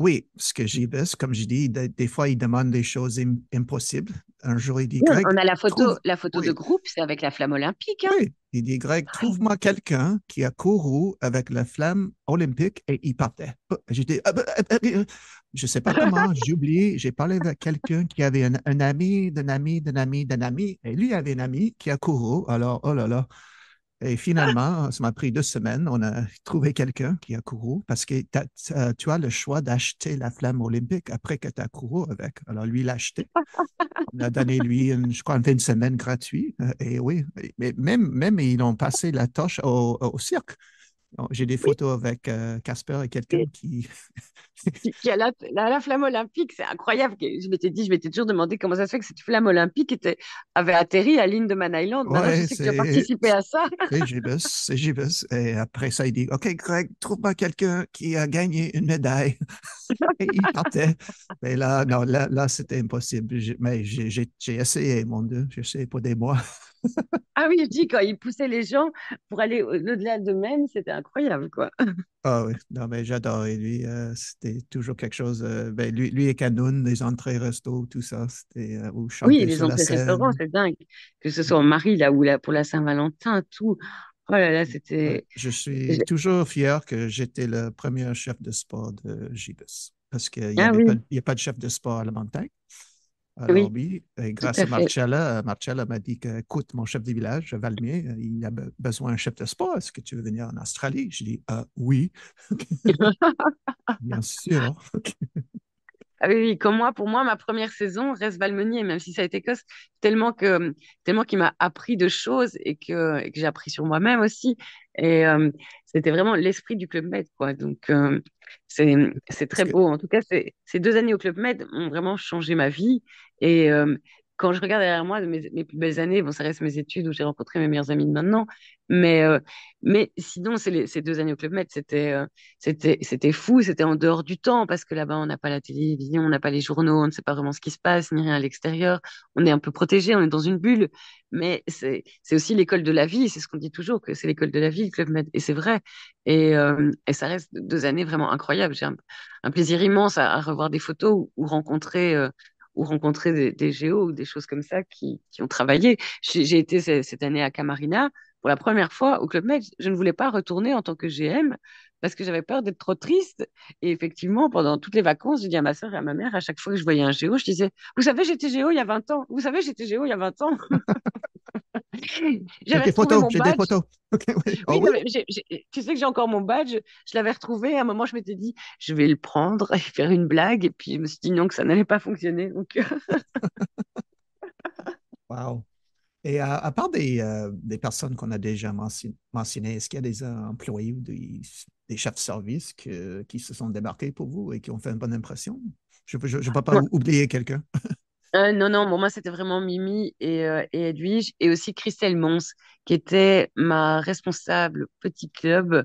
Oui, ce que j'y baisse, comme je dis, des, fois, ils demandent des choses impossibles un jour, il dit On a la photo, la photo de groupe, c'est avec la flamme olympique. Hein. Oui, il dit Greg, ah. trouve-moi quelqu'un qui a couru avec la flamme olympique et il partait. J'étais, ah, bah, ah, je sais pas comment, (laughs) j'ai oublié, j'ai parlé avec quelqu'un qui avait un, un ami, d'un ami, d'un ami, d'un ami, et lui avait un ami qui a couru. Alors, oh là là. Et finalement, ça m'a pris deux semaines. On a trouvé quelqu'un qui a couru parce que euh, tu as le choix d'acheter la flamme olympique après que tu as couru avec. Alors, lui, l'a acheté. On a donné lui, je crois, une semaine gratuite. Euh, et oui, mais même, même ils ont passé la toche au cirque. Oh, j'ai des photos avec euh, Casper et quelqu'un (laughs) qui... qui... a la, la, flamme olympique, c'est incroyable. Je m'étais dit, je m'étais toujours demandé comment ça se fait que cette flamme olympique était, avait atterri à Lindeman Island. Ouais, Maintenant, je sais que tu participé à ça. (laughs) c'est Gibus, c'est Gibus. Et après ça, il dit Ok, Greg, trouve-moi quelqu'un qui a gagné une médaille. (laughs) et il partait. Mais là, non, là, là c'était impossible. Mais j'ai essayé, mon Dieu, j'ai essayé pour des mois ah oui, je dis, quand il poussait les gens pour aller au-delà de même, c'était incroyable, quoi. Ah oui, non, mais j'adorais lui. Euh, c'était toujours quelque chose. Euh, ben, lui, lui et Canoun, les entrées resto, tout ça, c'était euh, Oui, les entrées restaurants, c'est dingue. Que ce soit en Marie, là, ou là, pour la Saint-Valentin, tout. Oh là là, c'était. Je suis toujours fier que j'étais le premier chef de sport de Gibus. Parce qu'il n'y ah a pas de chef de sport à la montagne. Alors, oui, euh, grâce à, Marcella, euh, Marcella m'a dit que, écoute, mon chef de village, Valmier, il a besoin d'un chef de sport. Est-ce que tu veux venir en Australie? Je dis, euh, oui. (laughs) Bien sûr. (laughs) Ah oui, comme moi, pour moi, ma première saison reste Valmenier, même si ça a été Coste, tellement que tellement qu'il m'a appris de choses et que, et que j'ai appris sur moi-même aussi. Et euh, c'était vraiment l'esprit du Club Med, quoi. Donc, euh, c'est très beau. En tout cas, ces deux années au Club Med ont vraiment changé ma vie. Et, euh, quand je regarde derrière moi mes, mes, plus belles années, bon, ça reste mes études où j'ai rencontré mes meilleurs amis de maintenant, mais, euh, mais sinon, les, ces deux années au Club Med, c'était euh, c'était c'était fou, c'était en dehors du temps, parce que là-bas, on n'a pas la télévision, on n'a pas les journaux, on ne sait pas vraiment ce qui se passe, ni rien à l'extérieur, on est un peu protégé, on est dans une bulle, mais c'est aussi l'école de la vie, c'est ce qu'on dit toujours, que c'est l'école de la vie, le Club Med, et c'est vrai, et, euh, et, ça reste deux années vraiment incroyables, j'ai un, plaisir immense à, revoir des photos ou rencontrer ou rencontrer des, des géos ou des choses comme ça qui, qui ont travaillé. J'ai été cette année à Camarina pour la première fois au Club Med. Je ne voulais pas retourner en tant que GM parce que j'avais peur d'être trop triste. Et effectivement, pendant toutes les vacances, je dis à ma soeur et à ma mère, à chaque fois que je voyais un géo, je disais, vous savez, j'étais géo il y a 20 ans. Vous savez, j'étais géo il y a 20 ans. (laughs) J'avais des photos, j'ai des photos. Tu sais que j'ai encore mon badge, je l'avais retrouvé. À un moment, je m'étais dit, je vais le prendre et faire une blague. Et puis, je me suis dit non, que ça n'allait pas fonctionner. Donc... (laughs) wow. Et à, part des, euh, des personnes qu'on a déjà mentionnées, est-ce qu'il y a des employés ou des, chefs de service qui se sont débarqués pour vous et qui ont fait une bonne impression? Je ne peux pas, oublier quelqu'un. (laughs) Euh, non, non, bon, moi c'était vraiment Mimi euh, et, Edwige et aussi Christelle Mons qui était ma responsable petit club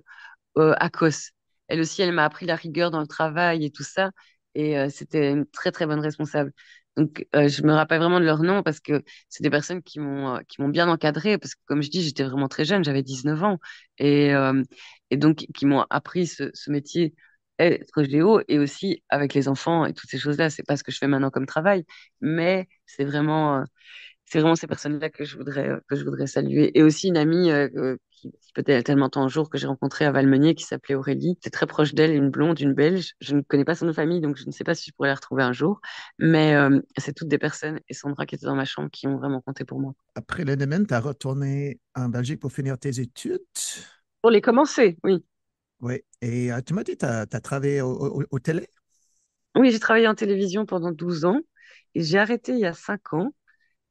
euh, à Cos. Elle aussi, elle m'a appris la rigueur dans le travail et tout ça et c'était une très très bonne responsable. Donc je me rappelle vraiment de leur nom parce que c'est des personnes qui m'ont bien encadré parce que comme je dis, j'étais vraiment très jeune, j'avais 19 ans et, donc qui m'ont appris ce métier être et aussi avec les enfants et toutes ces choses-là. C'est pas ce que je fais maintenant comme travail, mais c'est vraiment, euh, c'est vraiment ces personnes-là que je voudrais euh, que je voudrais saluer. Et aussi une amie euh, qui, peut-être tellement temps un jour que j'ai rencontrée à Valmenier qui s'appelait Aurélie. C'est très proche d'elle, une blonde, une belge. Je ne connais pas son famille, donc je ne sais pas si je pourrais la retrouver un jour. Mais c'est toutes des personnes et Sandra qui était dans ma chambre qui ont vraiment compté pour moi. Après le domaine, tu as retourné en Belgique pour finir tes études. Pour les commencer, oui. Oui. Et euh, tu m'as dit, tu as, travaillé au, télé Oui, j'ai travaillé en télévision pendant 12 ans et j'ai arrêté il y a 5 ans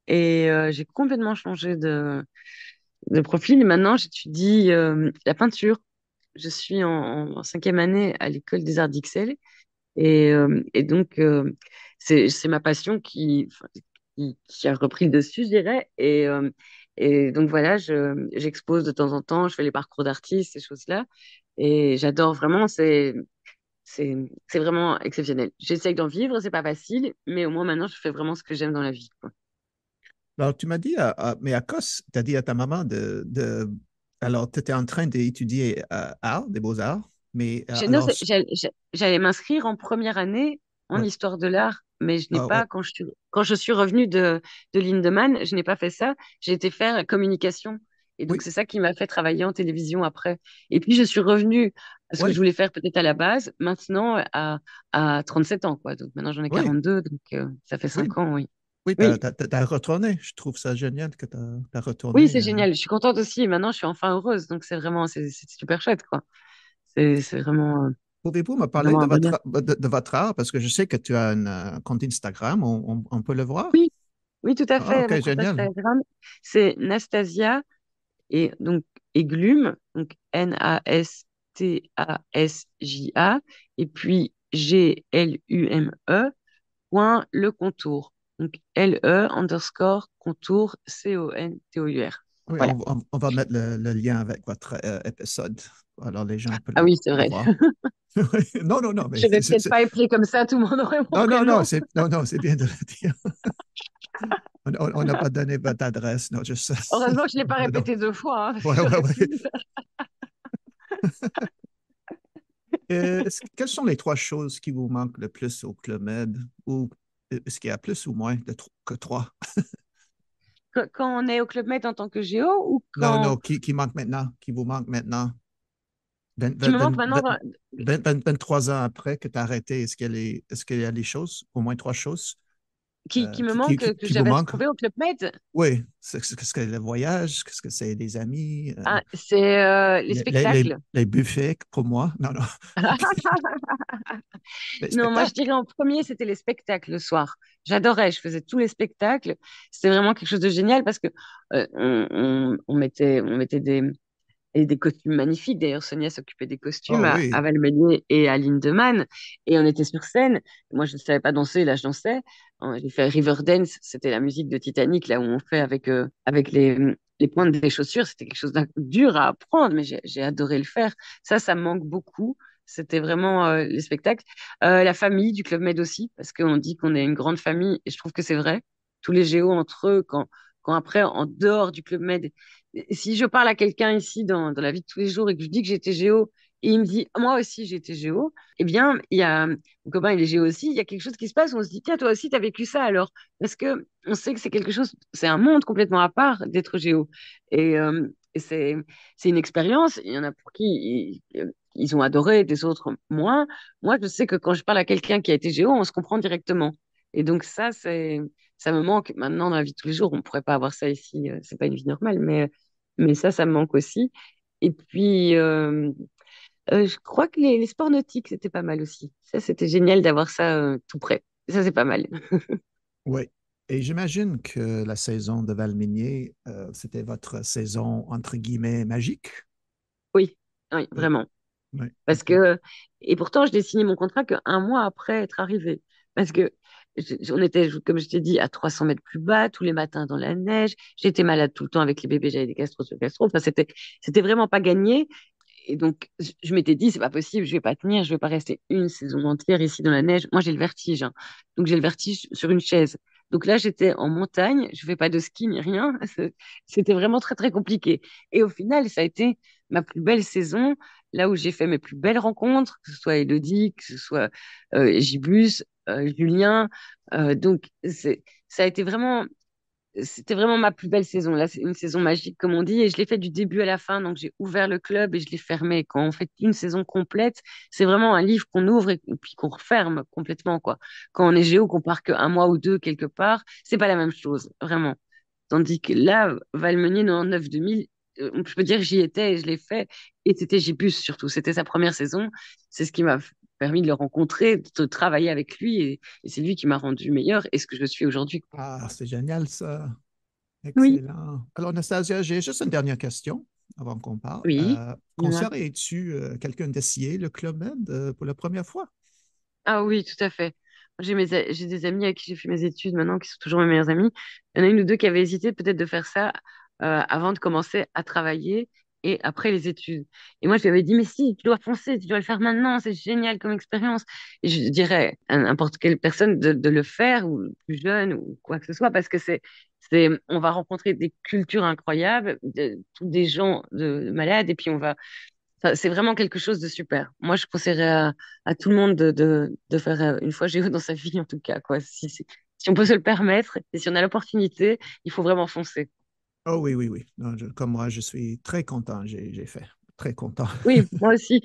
et euh, j'ai complètement changé de, de, profil. Et maintenant, j'étudie euh, la peinture. Je suis en, cinquième année à l'école des arts d'Ixelles et, donc, c'est ma passion qui, qui, a repris le dessus, je dirais. Et, donc voilà, j'expose de temps en temps, je fais les parcours d'artistes, ces choses-là. Et j'adore vraiment, c'est vraiment exceptionnel. J'essaie d'en vivre, c'est pas facile, mais au moins maintenant, je fais vraiment ce que j'aime dans la vie. Alors, tu m'as dit, euh, euh, mais à Kos, tu as dit à ta maman de. de... Alors, tu étais en train d'étudier euh, art, des beaux-arts, mais. J'allais m'inscrire en première année en ah. histoire de l'art, mais je n'ai ah, pas, quand, je, quand je suis revenue de, de Lindemann, je n'ai pas fait ça. J'ai été faire communication et donc, c'est ça qui m'a fait travailler en télévision après. Et puis, je suis revenue à ce que je voulais faire peut-être à la base, maintenant à, à 37 ans. Quoi. Donc, maintenant, j'en ai 42, donc euh, ça fait 5 ans, oui. Oui, tu as, retourné. Je trouve ça génial que tu as, retourné. Oui, c'est euh. génial. Je suis contente aussi. Maintenant, je suis enfin heureuse. Donc, c'est vraiment c'est super chouette. quoi. C'est vraiment. Euh, Pouvez-vous me parler de votre, art Parce que je sais que tu as un compte Instagram. On, peut le voir Oui, oui tout à ah, fait. génial. C'est Nastasia et donc, et donc N-A-S-T-A-S-J-A, et puis G-L-U-M-E, point le contour. Donc, L-E underscore contour C-O-N-T-O-U-R. on, va mettre le, lien avec votre euh, épisode. Alors, les gens peuvent. Ah oui, c'est vrai. (laughs) non, non, non. Mais je ne vais peut-être pas écrire comme ça, tout le monde aurait mon Non, non, non, c'est, non, non, c'est bien de le dire. (laughs) On n'a pas donné votre adresse. Non, juste... Heureusement que je ne l'ai pas répété deux fois. Hein, (laughs) (laughs) euh, quelles sont les trois choses qui vous manquent le plus au Club Med? Ou est-ce qu'il y a plus ou moins de que trois? (laughs) quand on est au Club Med en tant que géo ou Non, non, qui, qui manque maintenant, qui vous manque maintenant? Tu me maintenant... 23 ans après que tu as arrêté, est-ce qu'il y, y, a les choses, au moins trois choses? Euh, qui, me manque, que j'avais trouvé au Club Med. Oui. Qu'est-ce que le voyage? Qu'est-ce que c'est des amis? Euh, ah, c'est euh, les spectacles. Les, buffets, pour moi. (laughs) Non, non. (laughs) non, moi, je dirais en premier, c'était les spectacles le soir. J'adorais, je faisais tous les spectacles. C'était vraiment quelque chose de génial parce que on, mettait, on mettait des et des costumes magnifiques. D'ailleurs, Sonia s'occupait des costumes oh à, oui. et à Lindemann. Et on était sur scène. Moi, je ne savais pas danser, là, je dansais. J'ai fait Riverdance, c'était la musique de Titanic, là où on fait avec, euh, avec les, les pointes des chaussures. C'était quelque chose de dur à apprendre, mais j'ai adoré le faire. Ça, ça me manque beaucoup. C'était vraiment euh, les spectacles. Euh, la famille du Club Med aussi, parce qu'on dit qu'on est une grande famille, et je trouve que c'est vrai. Tous les géos entre eux, quand, quand après, en dehors du Club Med, si je parle à quelqu'un ici dans, la vie de tous les jours et que je dis que j'étais géo, et il me dit, moi aussi j'étais géo, eh bien, il y a, mon copain il est géo aussi, il y a quelque chose qui se passe, on se dit, tiens, toi aussi, tu as vécu ça alors. Parce que on sait que c'est quelque chose, c'est un monde complètement à part d'être géo. Et, euh, c'est, une expérience, il y en a pour qui ils ont adoré, des autres moins. Moi, je sais que quand je parle à quelqu'un qui a été géo, on se comprend directement. Et donc ça, c'est ça me manque. Maintenant, dans la vie de tous les jours, on ne pourrait pas avoir ça ici. Euh, c'est pas une vie normale, mais, mais ça, ça me manque aussi. Et puis, euh, euh, je crois que les, sports nautiques, c'était pas mal aussi. Ça, c'était génial d'avoir ça tout près. Ça, c'est pas mal. (laughs) oui. Et j'imagine que la saison de Valminier, c'était votre saison, entre guillemets, magique. Oui, oui, vraiment. Parce que, et pourtant, je n'ai signé mon contrat qu'un mois après être arrivé. Parce que on était, comme je t'ai dit, à 300 mètres plus bas, tous les matins dans la neige. J'étais malade tout le temps avec les bébés, j'avais des gastro-gastro. Enfin, c'était, c'était vraiment pas gagné. Et donc, je m'étais dit, c'est pas possible, je vais pas tenir, je vais pas rester une saison entière ici dans la neige. Moi, j'ai le vertige. Hein. Donc, j'ai le vertige sur une chaise. Donc là, j'étais en montagne, je fais pas de ski ni rien. (laughs) C'était vraiment très, très compliqué. Et au final, ça a été ma plus belle saison, là où j'ai fait mes plus belles rencontres, que ce soit Elodie, que ce soit jibus, euh, euh, Julien. Euh, donc, ça a été vraiment, c'était vraiment ma plus belle saison. Là, c'est une saison magique, comme on dit, et je l'ai fait du début à la fin. Donc, j'ai ouvert le club et je l'ai fermé. Quand on fait une saison complète, c'est vraiment un livre qu'on ouvre et, puis qu'on referme complètement. Quoi. Quand on est géo, qu'on part qu'un mois ou deux quelque part, c'est pas la même chose, vraiment. Tandis que là, Valmenier 99 2000, je euh, peux dire j'y étais et je l'ai fait. Et c'était Gibus surtout. C'était sa première saison. C'est ce qui m'a permis de le rencontrer, de travailler avec lui. Et, c'est lui qui m'a rendu meilleur et ce que je suis aujourd'hui. Ah, c'est génial ça. Excellent. Oui. Alors, Anastasia, j'ai juste une dernière question avant qu'on parle. Oui. Euh, es-tu euh, quelqu'un d'essayer le Club Med euh, pour la première fois? Ah oui, tout à fait. J'ai, j'ai des amis à qui j'ai fait mes études maintenant, qui sont toujours mes meilleurs amis. Il y en a une ou deux qui avaient hésité peut-être de faire ça euh, avant de commencer à travailler et après les études. Et moi, je lui avais dit, mais si, tu dois foncer, tu dois le faire maintenant, c'est génial comme expérience. Et je dirais à n'importe quelle personne de, le faire, ou plus jeune, ou quoi que ce soit, parce que c'est, c'est on va rencontrer des cultures incroyables, des gens de, malades, et puis on va... c'est vraiment quelque chose de super. Moi, je conseillerais à, tout le monde de, faire euh, une fois Géo dans sa vie, en tout cas. Quoi. Si, si, si on peut se le permettre, et si on a l'opportunité, il faut vraiment foncer. Oh oui, oui, oui. comme moi, je suis très content, j'ai fait. Très content. Oui, (laughs) moi aussi.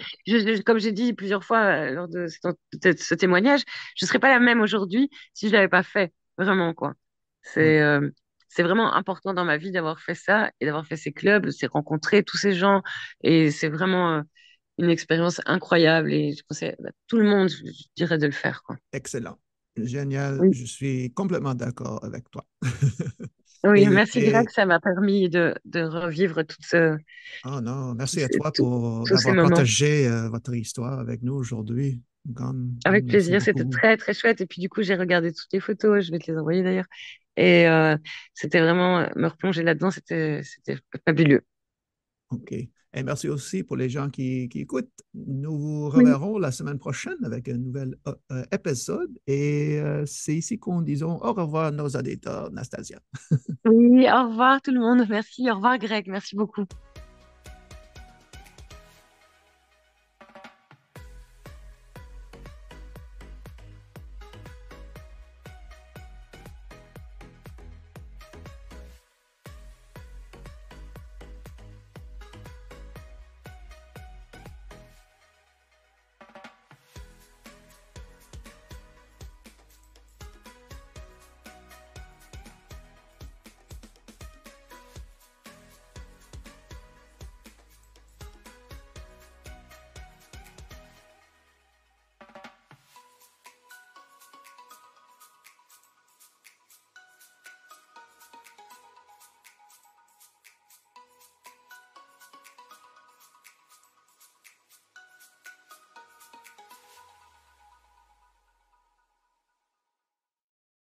comme j'ai dit plusieurs fois euh, lors de, peut-être ce témoignage, je ne serais pas la même aujourd'hui si je ne l'avais pas fait. Vraiment, quoi. C'est euh, c'est vraiment important dans ma vie d'avoir fait ça et d'avoir fait ces clubs, c'est rencontrer tous ces gens. Et c'est vraiment euh, une expérience incroyable. Et je conseille à tout le monde, je dirais, de le faire. Quoi. Excellent. Génial, je suis complètement d'accord avec toi. (laughs) oui, merci Greg, ça m'a permis de, revivre tout ce. Oh non, merci à toi pour avoir partagé euh, votre histoire avec nous aujourd'hui. Avec plaisir, c'était très très chouette. Et puis du coup, j'ai regardé toutes les photos, je vais te les envoyer d'ailleurs. Et euh, c'était vraiment euh, me replonger là-dedans, c'était fabuleux. Ok. Et merci aussi pour les gens qui, écoutent. Nous vous reverrons la semaine prochaine avec un nouvel euh, euh, épisode. Et euh, c'est ici qu'on disons au revoir nos auditeurs, Nastasia. (laughs) oui, au revoir tout le monde. Merci. Au revoir Greg. Merci beaucoup.